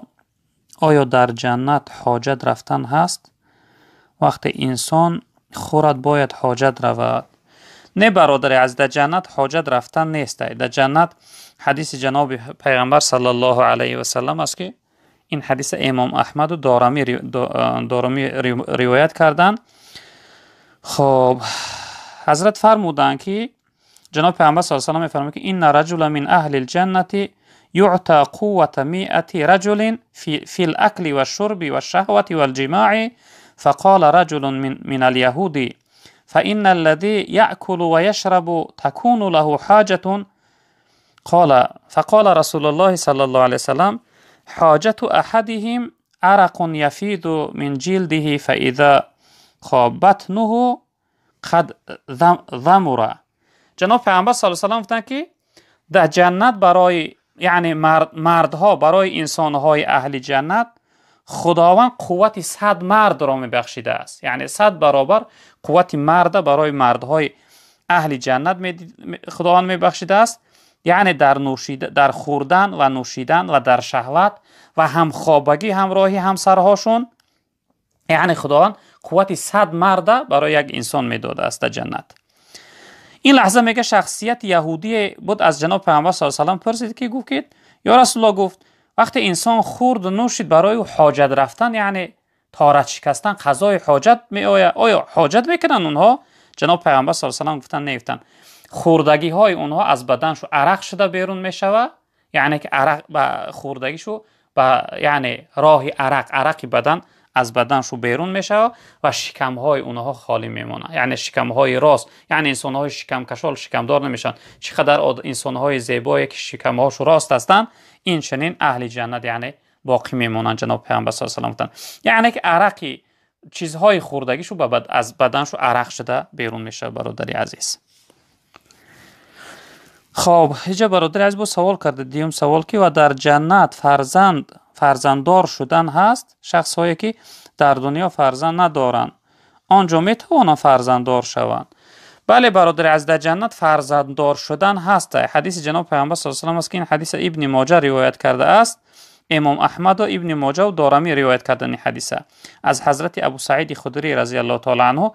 آیا در جنت حاجت رفتن هست؟ وقتی انسان خورد باید حاجت رود نه برادر از در جنت حاجت رفتن نیست در جنت حدیث جناب پیغمبر صلی الله علیه و سلم است که این حدیث امام احمد و دارمی, دارمی روایت کردن خب حضرت فرمودند که جناب پیامبر صلی الله علیه و آله که این رجل من اهل الجنه يعطى قوة مئة رجل في, في الأكل والشرب والشهوة والجماع فقال رجل من, من اليهود فإن الذي يأكل ويشرب تكون له حاجة قال فقال رسول الله صلى الله عليه وسلم حاجة أحدهم عرق يفيض من جلده فإذا خاب بطنه قد ذمورا جناب پیامبر صلی الله علیه و گفتن که در جنت برای یعنی مرد مردها برای انسانهای اهل جنت خداوند قوت صد مرد را میبخشیده است یعنی صد برابر قوت مرد برای مردهای اهل جنت خداوند میبخشیده است یعنی در در خوردن و نوشیدن و در شهوت و هم خوابگی همراهی همسرهاشون یعنی خداوند قوتی صد مرده برای یک انسان میداده است در جنت این لحظه میگه شخصیت یهودی بود از جناب پیامبر صلی الله علیه و پرسید که گفت یا رسول الله گفت وقتی انسان خورد و نوشید برای حاجت رفتن یعنی تارت شکستن قضای حاجت می آید آیا حاجت میکنن اونها جناب پیامبر صلی الله علیه و گفتن نیفتن خوردگی های اونها از بدن شو عرق شده بیرون میشوه یعنی که عرق به شو به یعنی راه عرق عرق بدن از شو بیرون میشه و شکم های اونها خالی میمونه یعنی شکم های راست یعنی انسان های شکم کشال شکم دار نمیشن چقدر انسان های زیبایی که شکم هاش راست هستن این چنین اهل جنت یعنی باقی میمونن جناب پیامبر صلی الله علیه و یعنی که عرقی چیزهای خوردگیشو بعد از بدنشو عرق شده بیرون میشه برادری عزیز خب اینجا برادر عزیز با سوال کرده دیوم سوال کی و در جنت فرزند فرزنددار شدن هست شخص هایی که در دنیا فرزند ندارند آنجا می توانند فرزنددار شوند بله برادر از در جنت فرزنددار شدن هست حدیث جناب پیامبر صلی الله علیه و است که این حدیث ابن ماجه روایت کرده است امام احمد و ابن ماجه و دارمی روایت کردن این حدیثه از حضرت ابو سعید خدری رضی الله تعالی عنه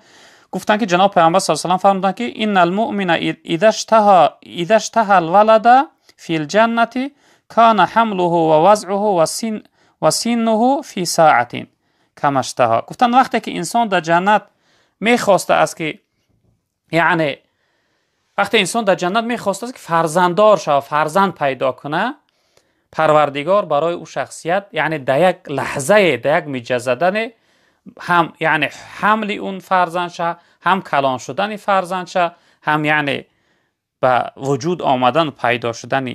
گفتن که جناب پیامبر صلی الله علیه و فرمودند که این المؤمن اذا اشتهى اذا الولد فی الجنه کان حمله و وضعه و, سن و سنه فی کما اشتها گفتن وقتی که انسان در جنت میخواسته است که یعنی وقتی انسان در جنت میخواسته است که فرزنددار شود فرزند پیدا کنه پروردگار برای او شخصیت یعنی در یک لحظه در یک مجزدن هم یعنی حمل اون فرزند شه هم کلان شدن فرزند شه هم یعنی به وجود آمدن و پیدا شدن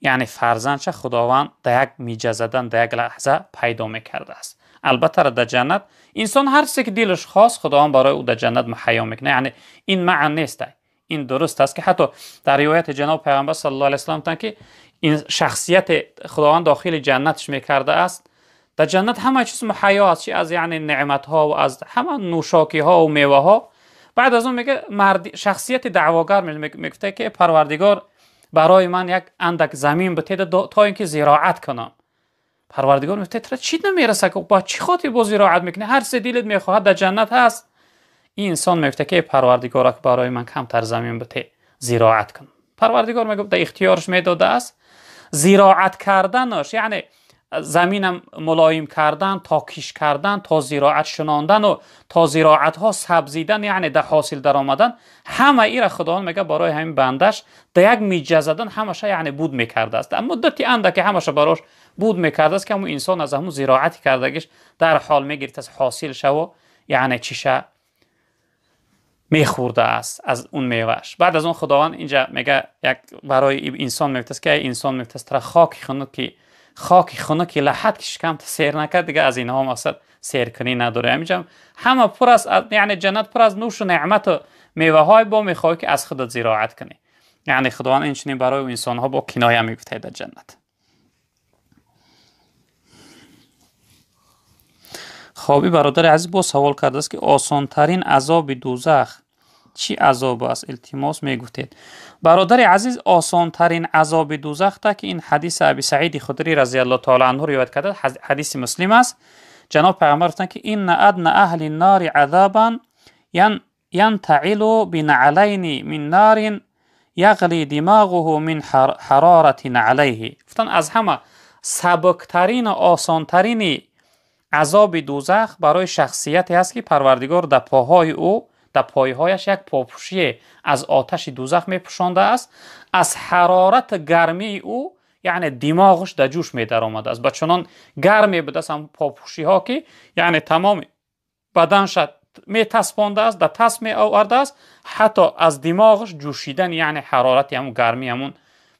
یعنی فرزندش خداوند در یک میجه زدن در یک لحظه پیدا میکرده است البته در جنت انسان هر چیزی که دلش خواست خداوند برای او در جنت مهیا میکنه یعنی این معنی نیست این درست است که حتی در روایت جناب پیامبر صلی الله علیه و سلم که این شخصیت خداوند داخل جنتش میکرده است در جنت همه چیز مهیا است چی از یعنی نعمت ها و از همه نوشاکی ها و میوه ها بعد از اون میگه مرد شخصیت دعواگر میگه که پروردگار برای من یک اندک زمین بده تا اینکه زراعت کنم پروردگار میفته ترا چی نمیرسه که با چی خاطر با زراعت میکنه هر سه دلت میخواهد در جنت هست این انسان میفته که پروردگار برای من تر زمین بته زراعت کنم پروردگار میگه در اختیارش میداده است زراعت کردنش یعنی زمینم ملایم کردن تاکیش کردن تا زراعت شناندن و تا زراعت ها سبزیدن یعنی در حاصل در آمدن همه ای را خداوند میگه برای همین بندش در یک میجه زدن همشه یعنی بود میکرده است در مدتی انده که همشه براش بود میکرده است که همون انسان از همون زراعت کردگیش در حال میگیرد از حاصل شو یعنی چیشه میخورده است از اون میوهش بعد از اون خداوند اینجا میگه یک برای انسان میفتست که انسان را خاک خند که خاک خونه که لحد کش کم تا سیر نکرد دیگه از اینها اصلا سیر کنی نداره همینجا همه پر از یعنی جنت پر از نوش و نعمت و میوه های با میخوای که از خودت زراعت کنی یعنی خداوند اینچنین برای انسان ها با کنایه میگفته در جنت خوابی برادر عزیز با سوال کرده است که آسان ترین عذاب دوزخ چی عذاب است التماس گفتید برادر عزیز آسان ترین عذاب دوزخ تا که این حدیث ابی سعید خدری رضی الله تعالی عنه روایت کرده حدیث مسلم است جناب پیغمبر گفتند که این ادنا اهل النار عذابا ین ینتعل بنعلین من نار یغلی دماغه من حرارت علیه گفتن از همه سبکترین و آسانترین عذاب دوزخ برای شخصیتی است که پروردگار در پاهای او در پایهایش یک پاپوشی از آتش دوزخ پوشانده است از حرارت گرمی او یعنی دماغش در جوش می در آمده است بچنان گرمی بوده است هم پاپوشی ها که یعنی تمام بدنش می است در تسب می آورده است حتی از دماغش جوشیدن یعنی حرارت همون گرمی همون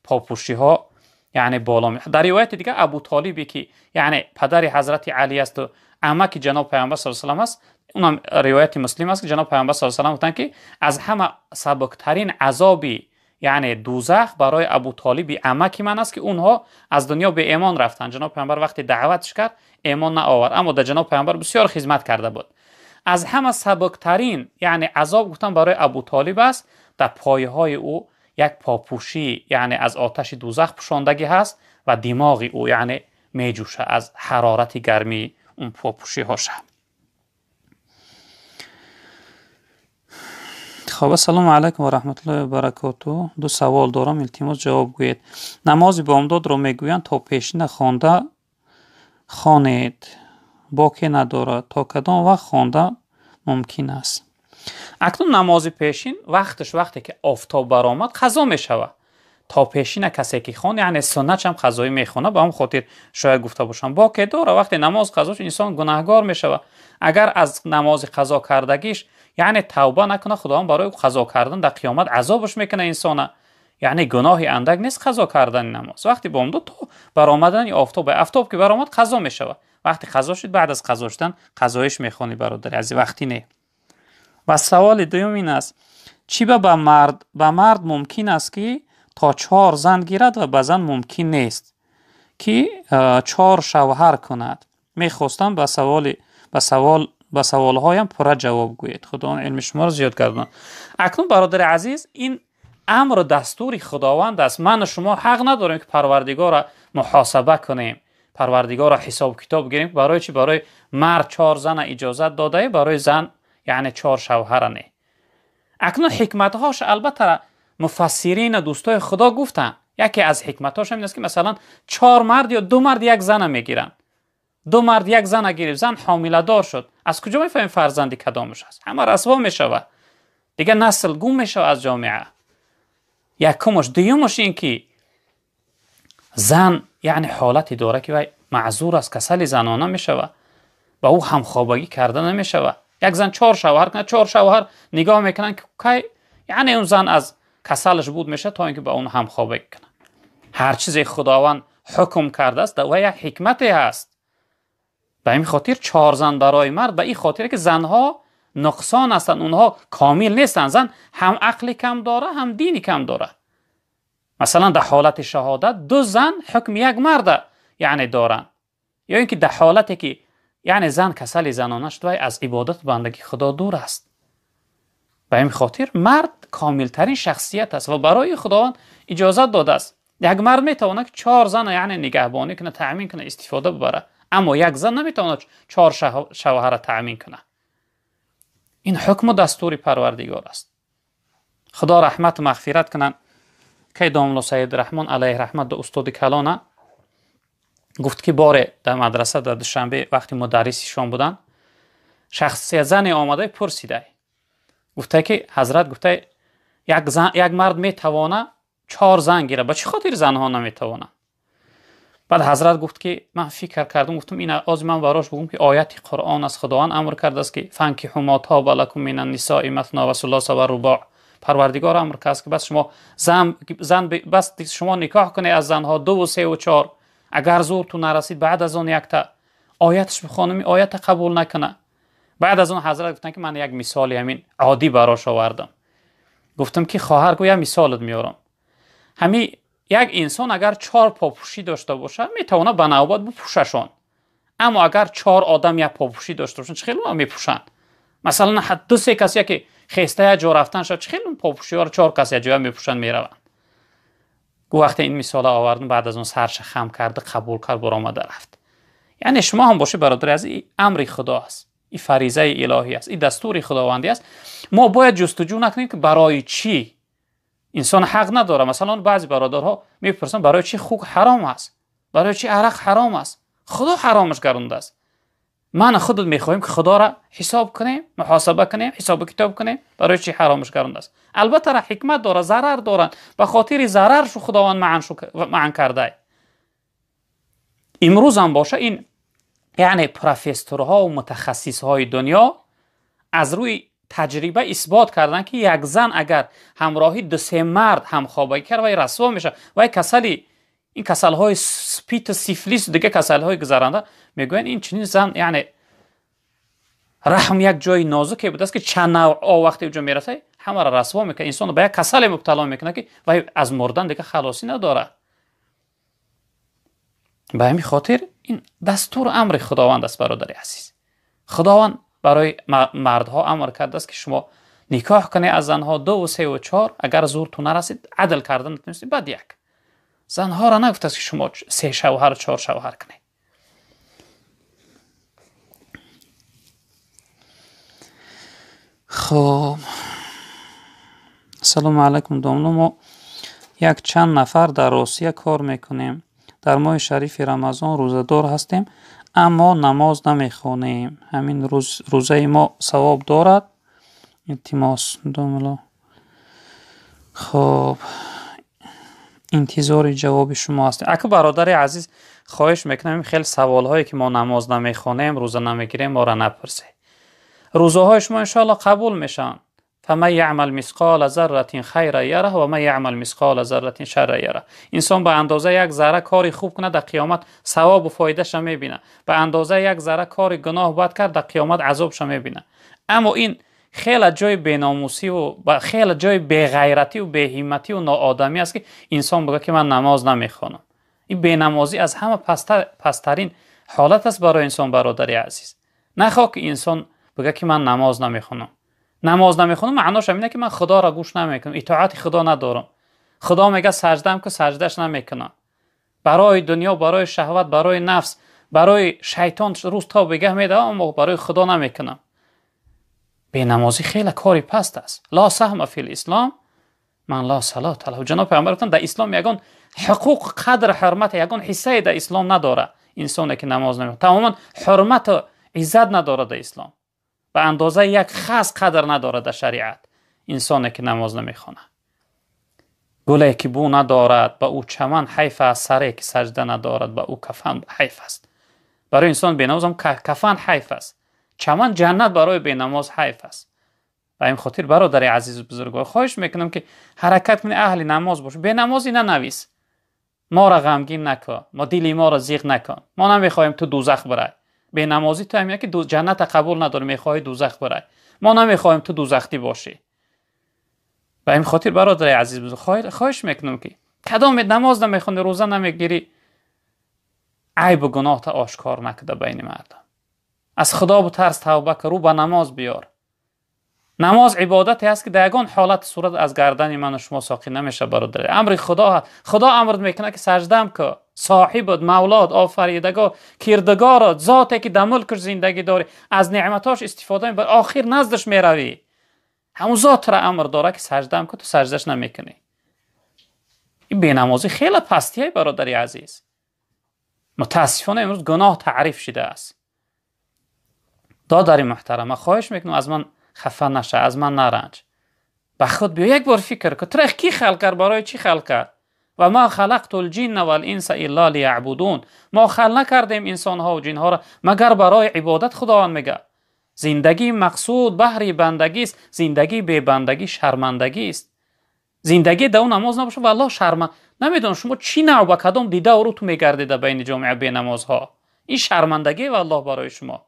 پاپوشی ها یعنی بالا می در روایت دیگه ابو طالبی که یعنی پدر حضرت علی است و عمه که جناب پیامبر صلی الله علیه و است اونم روایت مسلم است که جناب پیامبر صلی الله علیه و گفتن که از همه سبکترین عذابی یعنی دوزخ برای ابو طالب عمک من است که اونها از دنیا به ایمان رفتن جناب پیامبر وقتی دعوتش کرد ایمان نآورد اما در جناب پیامبر بسیار خدمت کرده بود از همه سبکترین یعنی عذاب گفتن برای ابو طالب است در پایه های او یک پاپوشی یعنی از آتش دوزخ پوشاندگی هست و دماغ او یعنی میجوشه از حرارت گرمی اون پاپوشی هاشه خب سلام علیکم و رحمت الله و برکاتو دو سوال دارم التماس جواب گوید نماز بامداد رو میگویند تا پیشین خوانده خانید باکی ندارد تا کدام وقت خوانده ممکن است اکنون نماز پیشین وقتش وقتی که آفتاب برآمد قضا میشود تا پیشین کسی که خونه یعنی سنت هم قضایی میخونه به هم خاطر شاید گفته باشم با که داره وقتی نماز قضاش انسان گناهگار میشود اگر از نماز قضا کردگیش یعنی توبه نکنه خداوند برای قضا کردن در قیامت عذابش میکنه انسانه یعنی گناهی اندک نیست قضا کردن نماز وقتی دو تو برآمدن آفتاب آفتاب که برآمد قضا میشوه وقتی قضا شد بعد از قضا شدن قضایش میخونی برادر از وقتی نه و سوال دوم این است چی به مرد به مرد ممکن است که تا چهار زن گیرد و به زن ممکن نیست که چهار شوهر کند میخواستم به سوال به سوال سوال هایم پر جواب گویید خدا علم شما را زیاد کردن اکنون برادر عزیز این امر و دستور خداوند است من و شما حق نداریم که پروردگار را محاسبه کنیم پروردگار را حساب کتاب گیریم برای چی برای مرد چهار زن اجازت داده برای زن یعنی چهار شوهر نه اکنون حکمت هاش البته مفسرین دوستای خدا گفتن یکی از حکمت هاش این است که مثلا چهار مرد یا دو مرد یک زن میگیرن دو مرد یک زن گرفت زن حامله دار شد از کجا میفهمیم فرزندی کدامش است همه رسوا میشوه دیگه نسل گم میشه از جامعه یکمش دیومش این که زن یعنی حالتی داره که معذور از کسل زنانه میشوه و او همخوابگی کرده نمیشوه یک زن چهار شوهر کنه چهار شوهر نگاه میکنن که کی یعنی اون زن از کسلش بود میشه تا اینکه با اون همخوابگی کنه هر چیز خداوند حکم کرده است در یک حکمتی هست به این خاطر چهار زن برای مرد به این خاطر که زنها نقصان هستند اونها کامل نیستند زن هم عقل کم داره هم دینی کم داره مثلا در حالت شهادت دو زن حکم یک مرد یعنی دارن یا اینکه در حالتی که یعنی زن کسل زنانش و از عبادت بندگی خدا دور است به این خاطر مرد ترین شخصیت است و برای خداوند اجازت داده است یک مرد میتونه که چهار زن یعنی نگهبانی کنه تعمین کنه استفاده ببره اما یک زن نمیتواند چهار شوهر را تأمین کنه این حکم و دستور پروردگار است خدا رحمت و مغفرت کنن که و سید رحمان علیه رحمت دو استاد کلانه گفت که باره در مدرسه در دوشنبه وقتی شان بودن شخصی زن آمده پرسیده گفته که حضرت گفته یک, زن، یک مرد میتوانه چهار زن گیره با چی خاطر زنها نمیتوانه بعد حضرت گفت که من فکر کردم گفتم این از من براش بگم که آیت قرآن از خداوند امر کرده است که فنکی حمات ها و من النساء مثنا و ثلاث و رباع پروردگار امر کرده است که بس شما زن, زن بس شما نکاح کنه از زنها دو و سه و چهار اگر تو نرسید بعد از اون یک تا آیتش به آیت قبول نکنه بعد از اون حضرت گفتن که من یک مثال همین عادی براش آوردم گفتم که خواهر گویا مثالت میارم همین یک انسان اگر چهار پاپوشی داشته باشه میتونه به نوبت بپوششون اما اگر چهار آدم یک پاپوشی داشته باشن خیلی هم میپوشن مثلا حد دو سه کسی که خسته یا جا رفتن شد چخیلی پاپوشی ها رو چهار کسی یا جا میپوشن میروند گو وقتی این مثال آوردن بعد از اون سرش خم کرد قبول کرد برام رفت یعنی شما هم باشه برادر از این امری خدا است این فریزه الهی است این دستوری خداوندی است ما باید جستجو نکنیم که برای چی انسان حق نداره مثلا بعضی برادرها میپرسن برای چی خوک حرام است برای چی عرق حرام است خدا حرامش کرده است من خود میخوایم که خدا را حساب کنیم محاسبه کنیم حساب کتاب کنیم برای چی حرامش کرده است البته را حکمت داره ضرر دارن به خاطر شو خداوند معن, معن کرده امروز هم باشه این یعنی پروفسورها و متخصصهای های دنیا از روی تجربه اثبات کردن که یک زن اگر همراهی دو سه مرد خوابایی کرد و رسوا میشه و کسلی این کسل های سپیت و سیفلیس و دیگه کسل های گذرنده میگوین این چنین زن یعنی رحم یک جای نازکی بوده است که چند نوع وقتی اونجا میرسه همه را رسوا میکنه انسان به یک کسل مبتلا میکنه که و از مردن دیگه خلاصی نداره به همین خاطر این دستور امر خداوند است برادر عزیز خداوند барои мардҳо амр кардааст ки шумо никоҳ кунед аз занҳо дову севу чор агар зурту нарасед адл карда натунесте баъд як занҳора нагуфтааст ки шумо се шавҳар чор шавҳар кунед хуб ассалому алайкум домну мо якчанд нафар дар росия кор мекунем дар моҳи шарифи рамазон рӯзадор ҳастем اما نماز نمیخونیم همین روز روزه ما ثواب دارد التماس دوملا خب انتظار جواب شما هست اگه برادر عزیز خواهش میکنم خیلی سوال هایی که ما نماز نمیخونیم روزه نمیگیریم ما را نپرسه روزه های شما انشاءالله قبول میشن فمن یعمل مثقال ذره خیر یره و من یعمل مثقال ذره شر یره انسان به اندازه یک ذره کاری خوب کنه در قیامت ثواب و ش میبینه به اندازه یک ذره کاری گناه بد کرد در قیامت ش میبینه اما این خیلی جای بناموسی و خیلی جای بیغیرتی و بهیمتی و ناآدمی است که انسان بگه که من نماز نمیخوانم این بینمازی از همه پستر، پسترین حالت است برای انسان برادری عزیز نخواه که انسان بگه که من نماز نمیخوانم نماز نمیخونم معناش اینه که من خدا را گوش نمیکنم اطاعت خدا ندارم خدا میگه سجده که سجدهش نمیکنم برای دنیا برای شهوت برای نفس برای شیطان روز تا بگه میده اما برای خدا نمیکنم به نمازی خیلی کاری پست است لا سهم فی الاسلام من لا صلاه علیه جناب پیامبر گفتن در اسلام یگان حقوق قدر حرمت یگان حسی در اسلام نداره انسانی که نماز نمیخونه تمام حرمت و عزت نداره در اسلام به اندازه یک خاص قدر نداره در شریعت انسانی که نماز نمیخونه گله که بو ندارد به او چمن حیف است سره که سجده ندارد به او کفن حیف است برای انسان بینماز هم کفن حیف است چمن جنت برای بینماز حیف است و این خاطر برادر عزیز بزرگوار خواهش میکنم که حرکت کنی اهل نماز باش به نمازی نویس ما را غمگین نکن ما دلی ما را زیغ نکن ما نمیخواهیم تو دوزخ برای به نمازی تو همیه که دو جنت قبول نداره میخوای دوزخ برای ما نمیخوایم تو دوزختی باشی و این خاطر برادر عزیز بزرگ خواهش میکنم که کدام نماز نمیخونی روزه نمیگیری عیب و گناه تا آشکار نکده بین مردم از خدا و ترس توبه که رو به نماز بیار نماز عبادتی است که در حالت صورت از گردن من و شما ساقی نمیشه برادر امر خدا هست خدا امر میکنه که سجده که صاحبت مولاد آفریدگار کردگارت ذاتی که در ملکش زندگی داری از نعمتاش استفاده می بر آخر نزدش روی همون ذات را امر داره که سجده هم که تو سجدش نمیکنی این نمازی خیلی پستی برادری عزیز متاسفانه امروز گناه تعریف شده است داداری محترمه خواهش میکنم از من خفه نشه از من نرنج به خود بیا یک بار فکر کن ترخ کی خلق کرد برای چی خلق کرد و ما خلقت الجن والانس الا ليعبدون ما خلق نکردیم انسان ها و جن ها را مگر برای عبادت خداوند میگه زندگی مقصود بهر بندگی است زندگی به بندگی شرمندگی است زندگی دو نماز نباشه والله شرم نمیدون شما چی نوع با کدام دیده و رو تو میگردید بین جامعه به ها این شرمندگی والله برای شما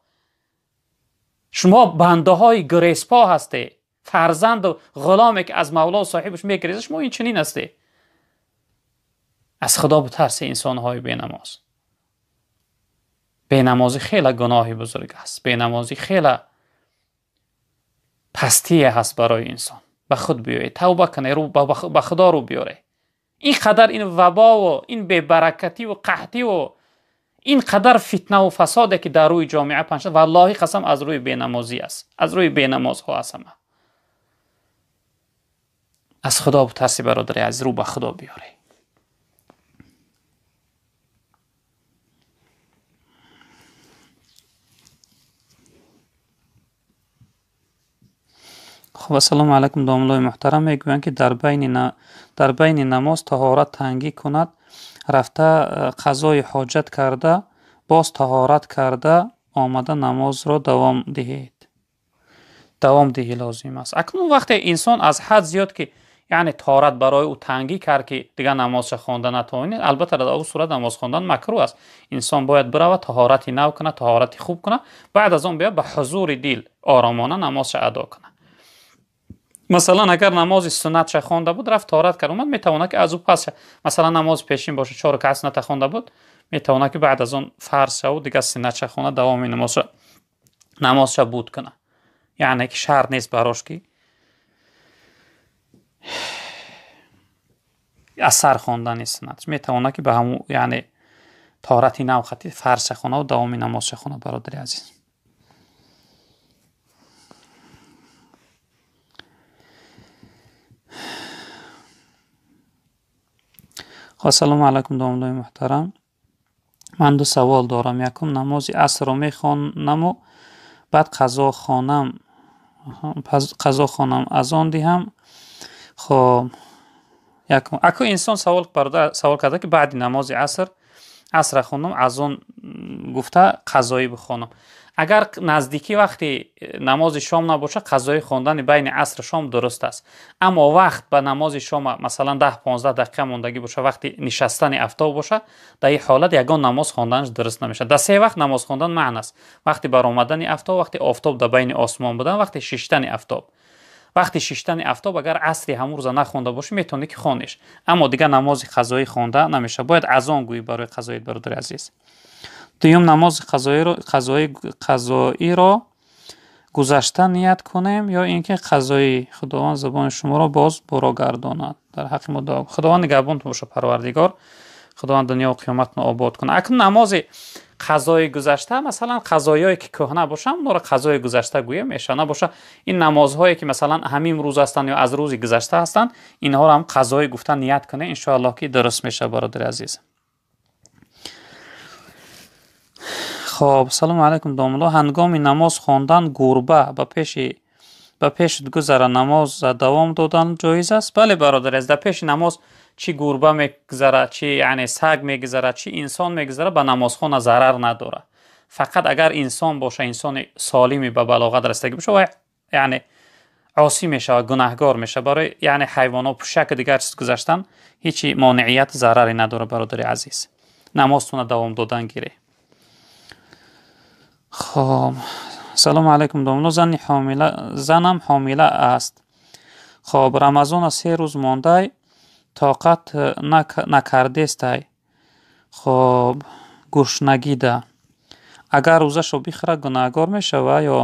شما بنده های گریسپا هستی فرزند و غلامی که از مولا صاحبش میگریزه شما این چنین هستی аз худо бутарси инсонҳои бенамоз бенамозӣ хеле гуноҳи бузург аст бенамозӣ хеле пастие ҳаст барои инсон ба худ биёе тавба кунед ба худо рӯ биёре ин қадар ин вабову ин бебаракативу қаҳтиву ин қадар фитнаву фасоде ки дар рӯи ҷомеа пан валлоҳи қасам аз рӯи бенамозӣ аст аз рӯи бенамозҳо астама аз худо бутарси бародари азиз рӯ ба худо биёред ва салому алайкум домилои муҳтарам мегӯянд ки дар байни намоз таҳорат тангӣ кунад рафта э, қазои ҳоҷат карда боз таҳорат карда омада намозро давом диҳед давом диҳӣ лозим аст акнун вақте инсон аз ҳад зиёд ки яъне таҳорат барои ӯ тангӣ кард ки дигар намозша хонда натавонед албатта дар ау сурат намоз хондан макрӯҳ аст инсон бояд биравад таҳорати нав кунад таҳорати хуб кунад баъд аз он биёяд ба ҳузури дил оромона намозша адо кунад масалан агар намози суннатша хонда буд рафт торат кард умад метавонад ки аз ӯ пасша масалан намози пешин боша чорука аснатша хонда буд метавонад ки баъд аз он фарзша у дигар суннатша хона давоми намозша намозша буд куна яъне ки шар нест барош ки асар хондани суннатш метавонад ки ба ҳамун яъне торати нав хати фарзша хона у давоми намозша хона бародари азиз السلام خب، علیکم دامده محترم من دو سوال دارم یکم نماز عصر رو میخوانم و بعد قضا خانم قضا خانم از آن دیهم خب یکم اکو انسان سوال سوال کرده که بعد نماز عصر عصر خونم از آن گفته قضایی بخوانم اگر نزدیکی وقتی نماز شام نباشه قضای خوندن بین عصر شام درست است اما وقت به نماز شام مثلا ده 15 دقیقه موندگی باشه وقتی نشستن افتاب باشه در این حالت یگان نماز خوندنش درست نمیشه در وقت نماز خوندن معنی است وقتی بر آمدن افتاب وقتی آفتاب در بین آسمان بودن وقتی ششتن افتاب وقتی ششتن افتاب اگر عصر همون روز نخونده باشه میتونه که خونش اما دیگه نماز قضای خوندن نمیشه باید اذان گویی برای قضای برادر عزیز дуюм намози қазоиро гузашта ният кунем ё ин ки қазои худованд забони шуморо боз боро гардонад дар ҳаққи мо дуо худованди габонд боша парвардигор худованд дунё қиёматро обод кунад акнун намози қазои гузашта масалан қазоиое ки кӯҳна боша онро қазои гузашта гӯя меша набоша ин намозҳое ки масалан ҳамин рӯз ҳастанд ё аз рӯзи гузашта ҳастанд инҳоро ҳам қазои гуфта ният кунем иншоаллоҳ ки дуруст меша бародари азизам خب سلام علیکم داملا هنگام نماز خواندن گربه به پیش به پیش گذر نماز دوام دادن جایز است بله برادر از پیش نماز چی گربه میگذره چی یعنی سگ میگذره چی انسان میگذره به نماز خونه ضرر نداره فقط اگر انسان باشه انسان سالمی به بلاغت رسیدگی بشه یعنی عاصی میشه و گناهگار میشه برای یعنی حیوان و پوشک دیگر چیز گذاشتن هیچی مانعیت ضرری نداره برادر عزیز نمازتون دوام دادن گیره хоб салому алайкум домино зани ҳомила занам ҳомила аст хоб рамазон аз се рӯз мондай тоқат э, накардестай хоб гушнагида агар рӯзашро бихӯра гунаҳгор мешава ё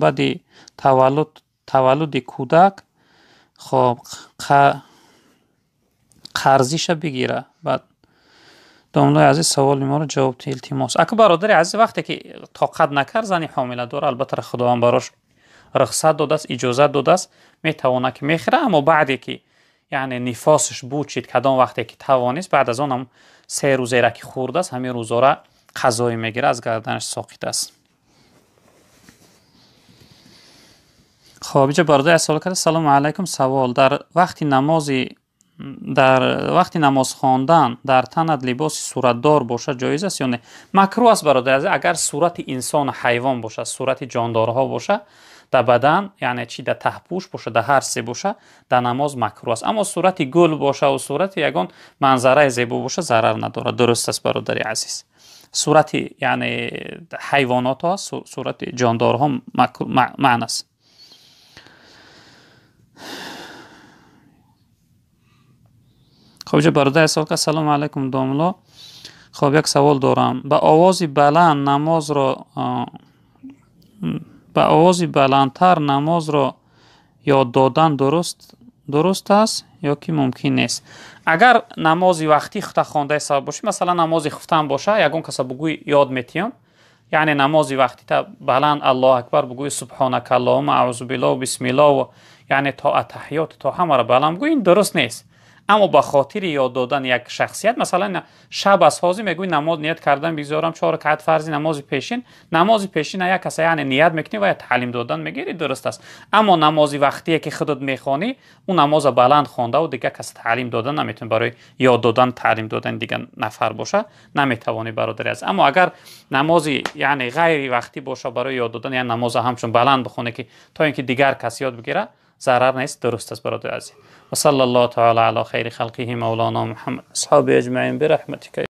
баъди таваллуд таваллуди кӯдак хоб қарзиша бигира бад домлои азиз саволи моро ҷавобди илтимос ак бародари азиз вақте ки тоқат накард зани ҳомиладор албатта худованд барош рухсат додааст иҷозат додааст метавонад ки мехира аммо баъде ки яъне нифосаш бучид кадом вақте ки тавонист баъд аз он ам се рӯзера ки хурдааст ҳамин рӯзора қазое мегира аз гарданаш соқит аст хоб иҷо бародари азиз савол карда салому алайкум савол дар вақти намози дар вақти намоз хондан дар танат либоси сураддор боша ҷоиз аст ё не макрӯҳ аст бародари азиз агар сурати инсону ҳайвон боша сурати ҷондорҳо боша дар бадан яъне чи да таҳпӯш боша да ҳар се боша дар намоз макрӯҳ аст аммо сурати гул бошаву сурати ягон манзараи зебо боша зарар надорад дуруст аст бародари азиз сурати яъне ҳайвонотҳо аст сурати ҷондорҳо маънаст خب اینجا برادر سوال که سلام علیکم داملا خب یک سوال دارم به آوازی بلند نماز را به آواز بلندتر نماز را یاد دادن درست درست است یا که ممکن نیست اگر نماز وقتی خطا خوانده سبب باشی مثلا نماز خفتن باشه یگون کسا بگوی یاد میتیم یعنی نماز وقتی تا بلند الله اکبر بگوی سبحانک اللهم اعوذ بالله و بسم الله و یعنی تا اتحیات تا همه را بلند بگوی درست نیست اما به خاطر یاد دادن یک شخصیت مثلا شب از حاضی میگوی نماز نیت کردن بگذارم چهار رکعت فرضی نماز پیشین نماز پیشین یک کسی یعنی نیت میکنی و یا تعلیم دادن میگیری درست است اما نماز وقتی که خودت میخوانی اون نماز بلند خونده و دیگه کس تعلیم دادن نمیتونه برای یاد دادن تعلیم دادن دیگه نفر باشه نمیتوانی برادری است اما اگر نماز یعنی غیر وقتی باشه برای یاد دادن یعنی نماز همچون بلند بخونه که تا اینکه دیگر کس یاد بگیره ضرر نیست درست است برادر عزیز و صلی الله تعالی علی خیر خلقه مولانا محمد اصحاب اجمعین برحمتک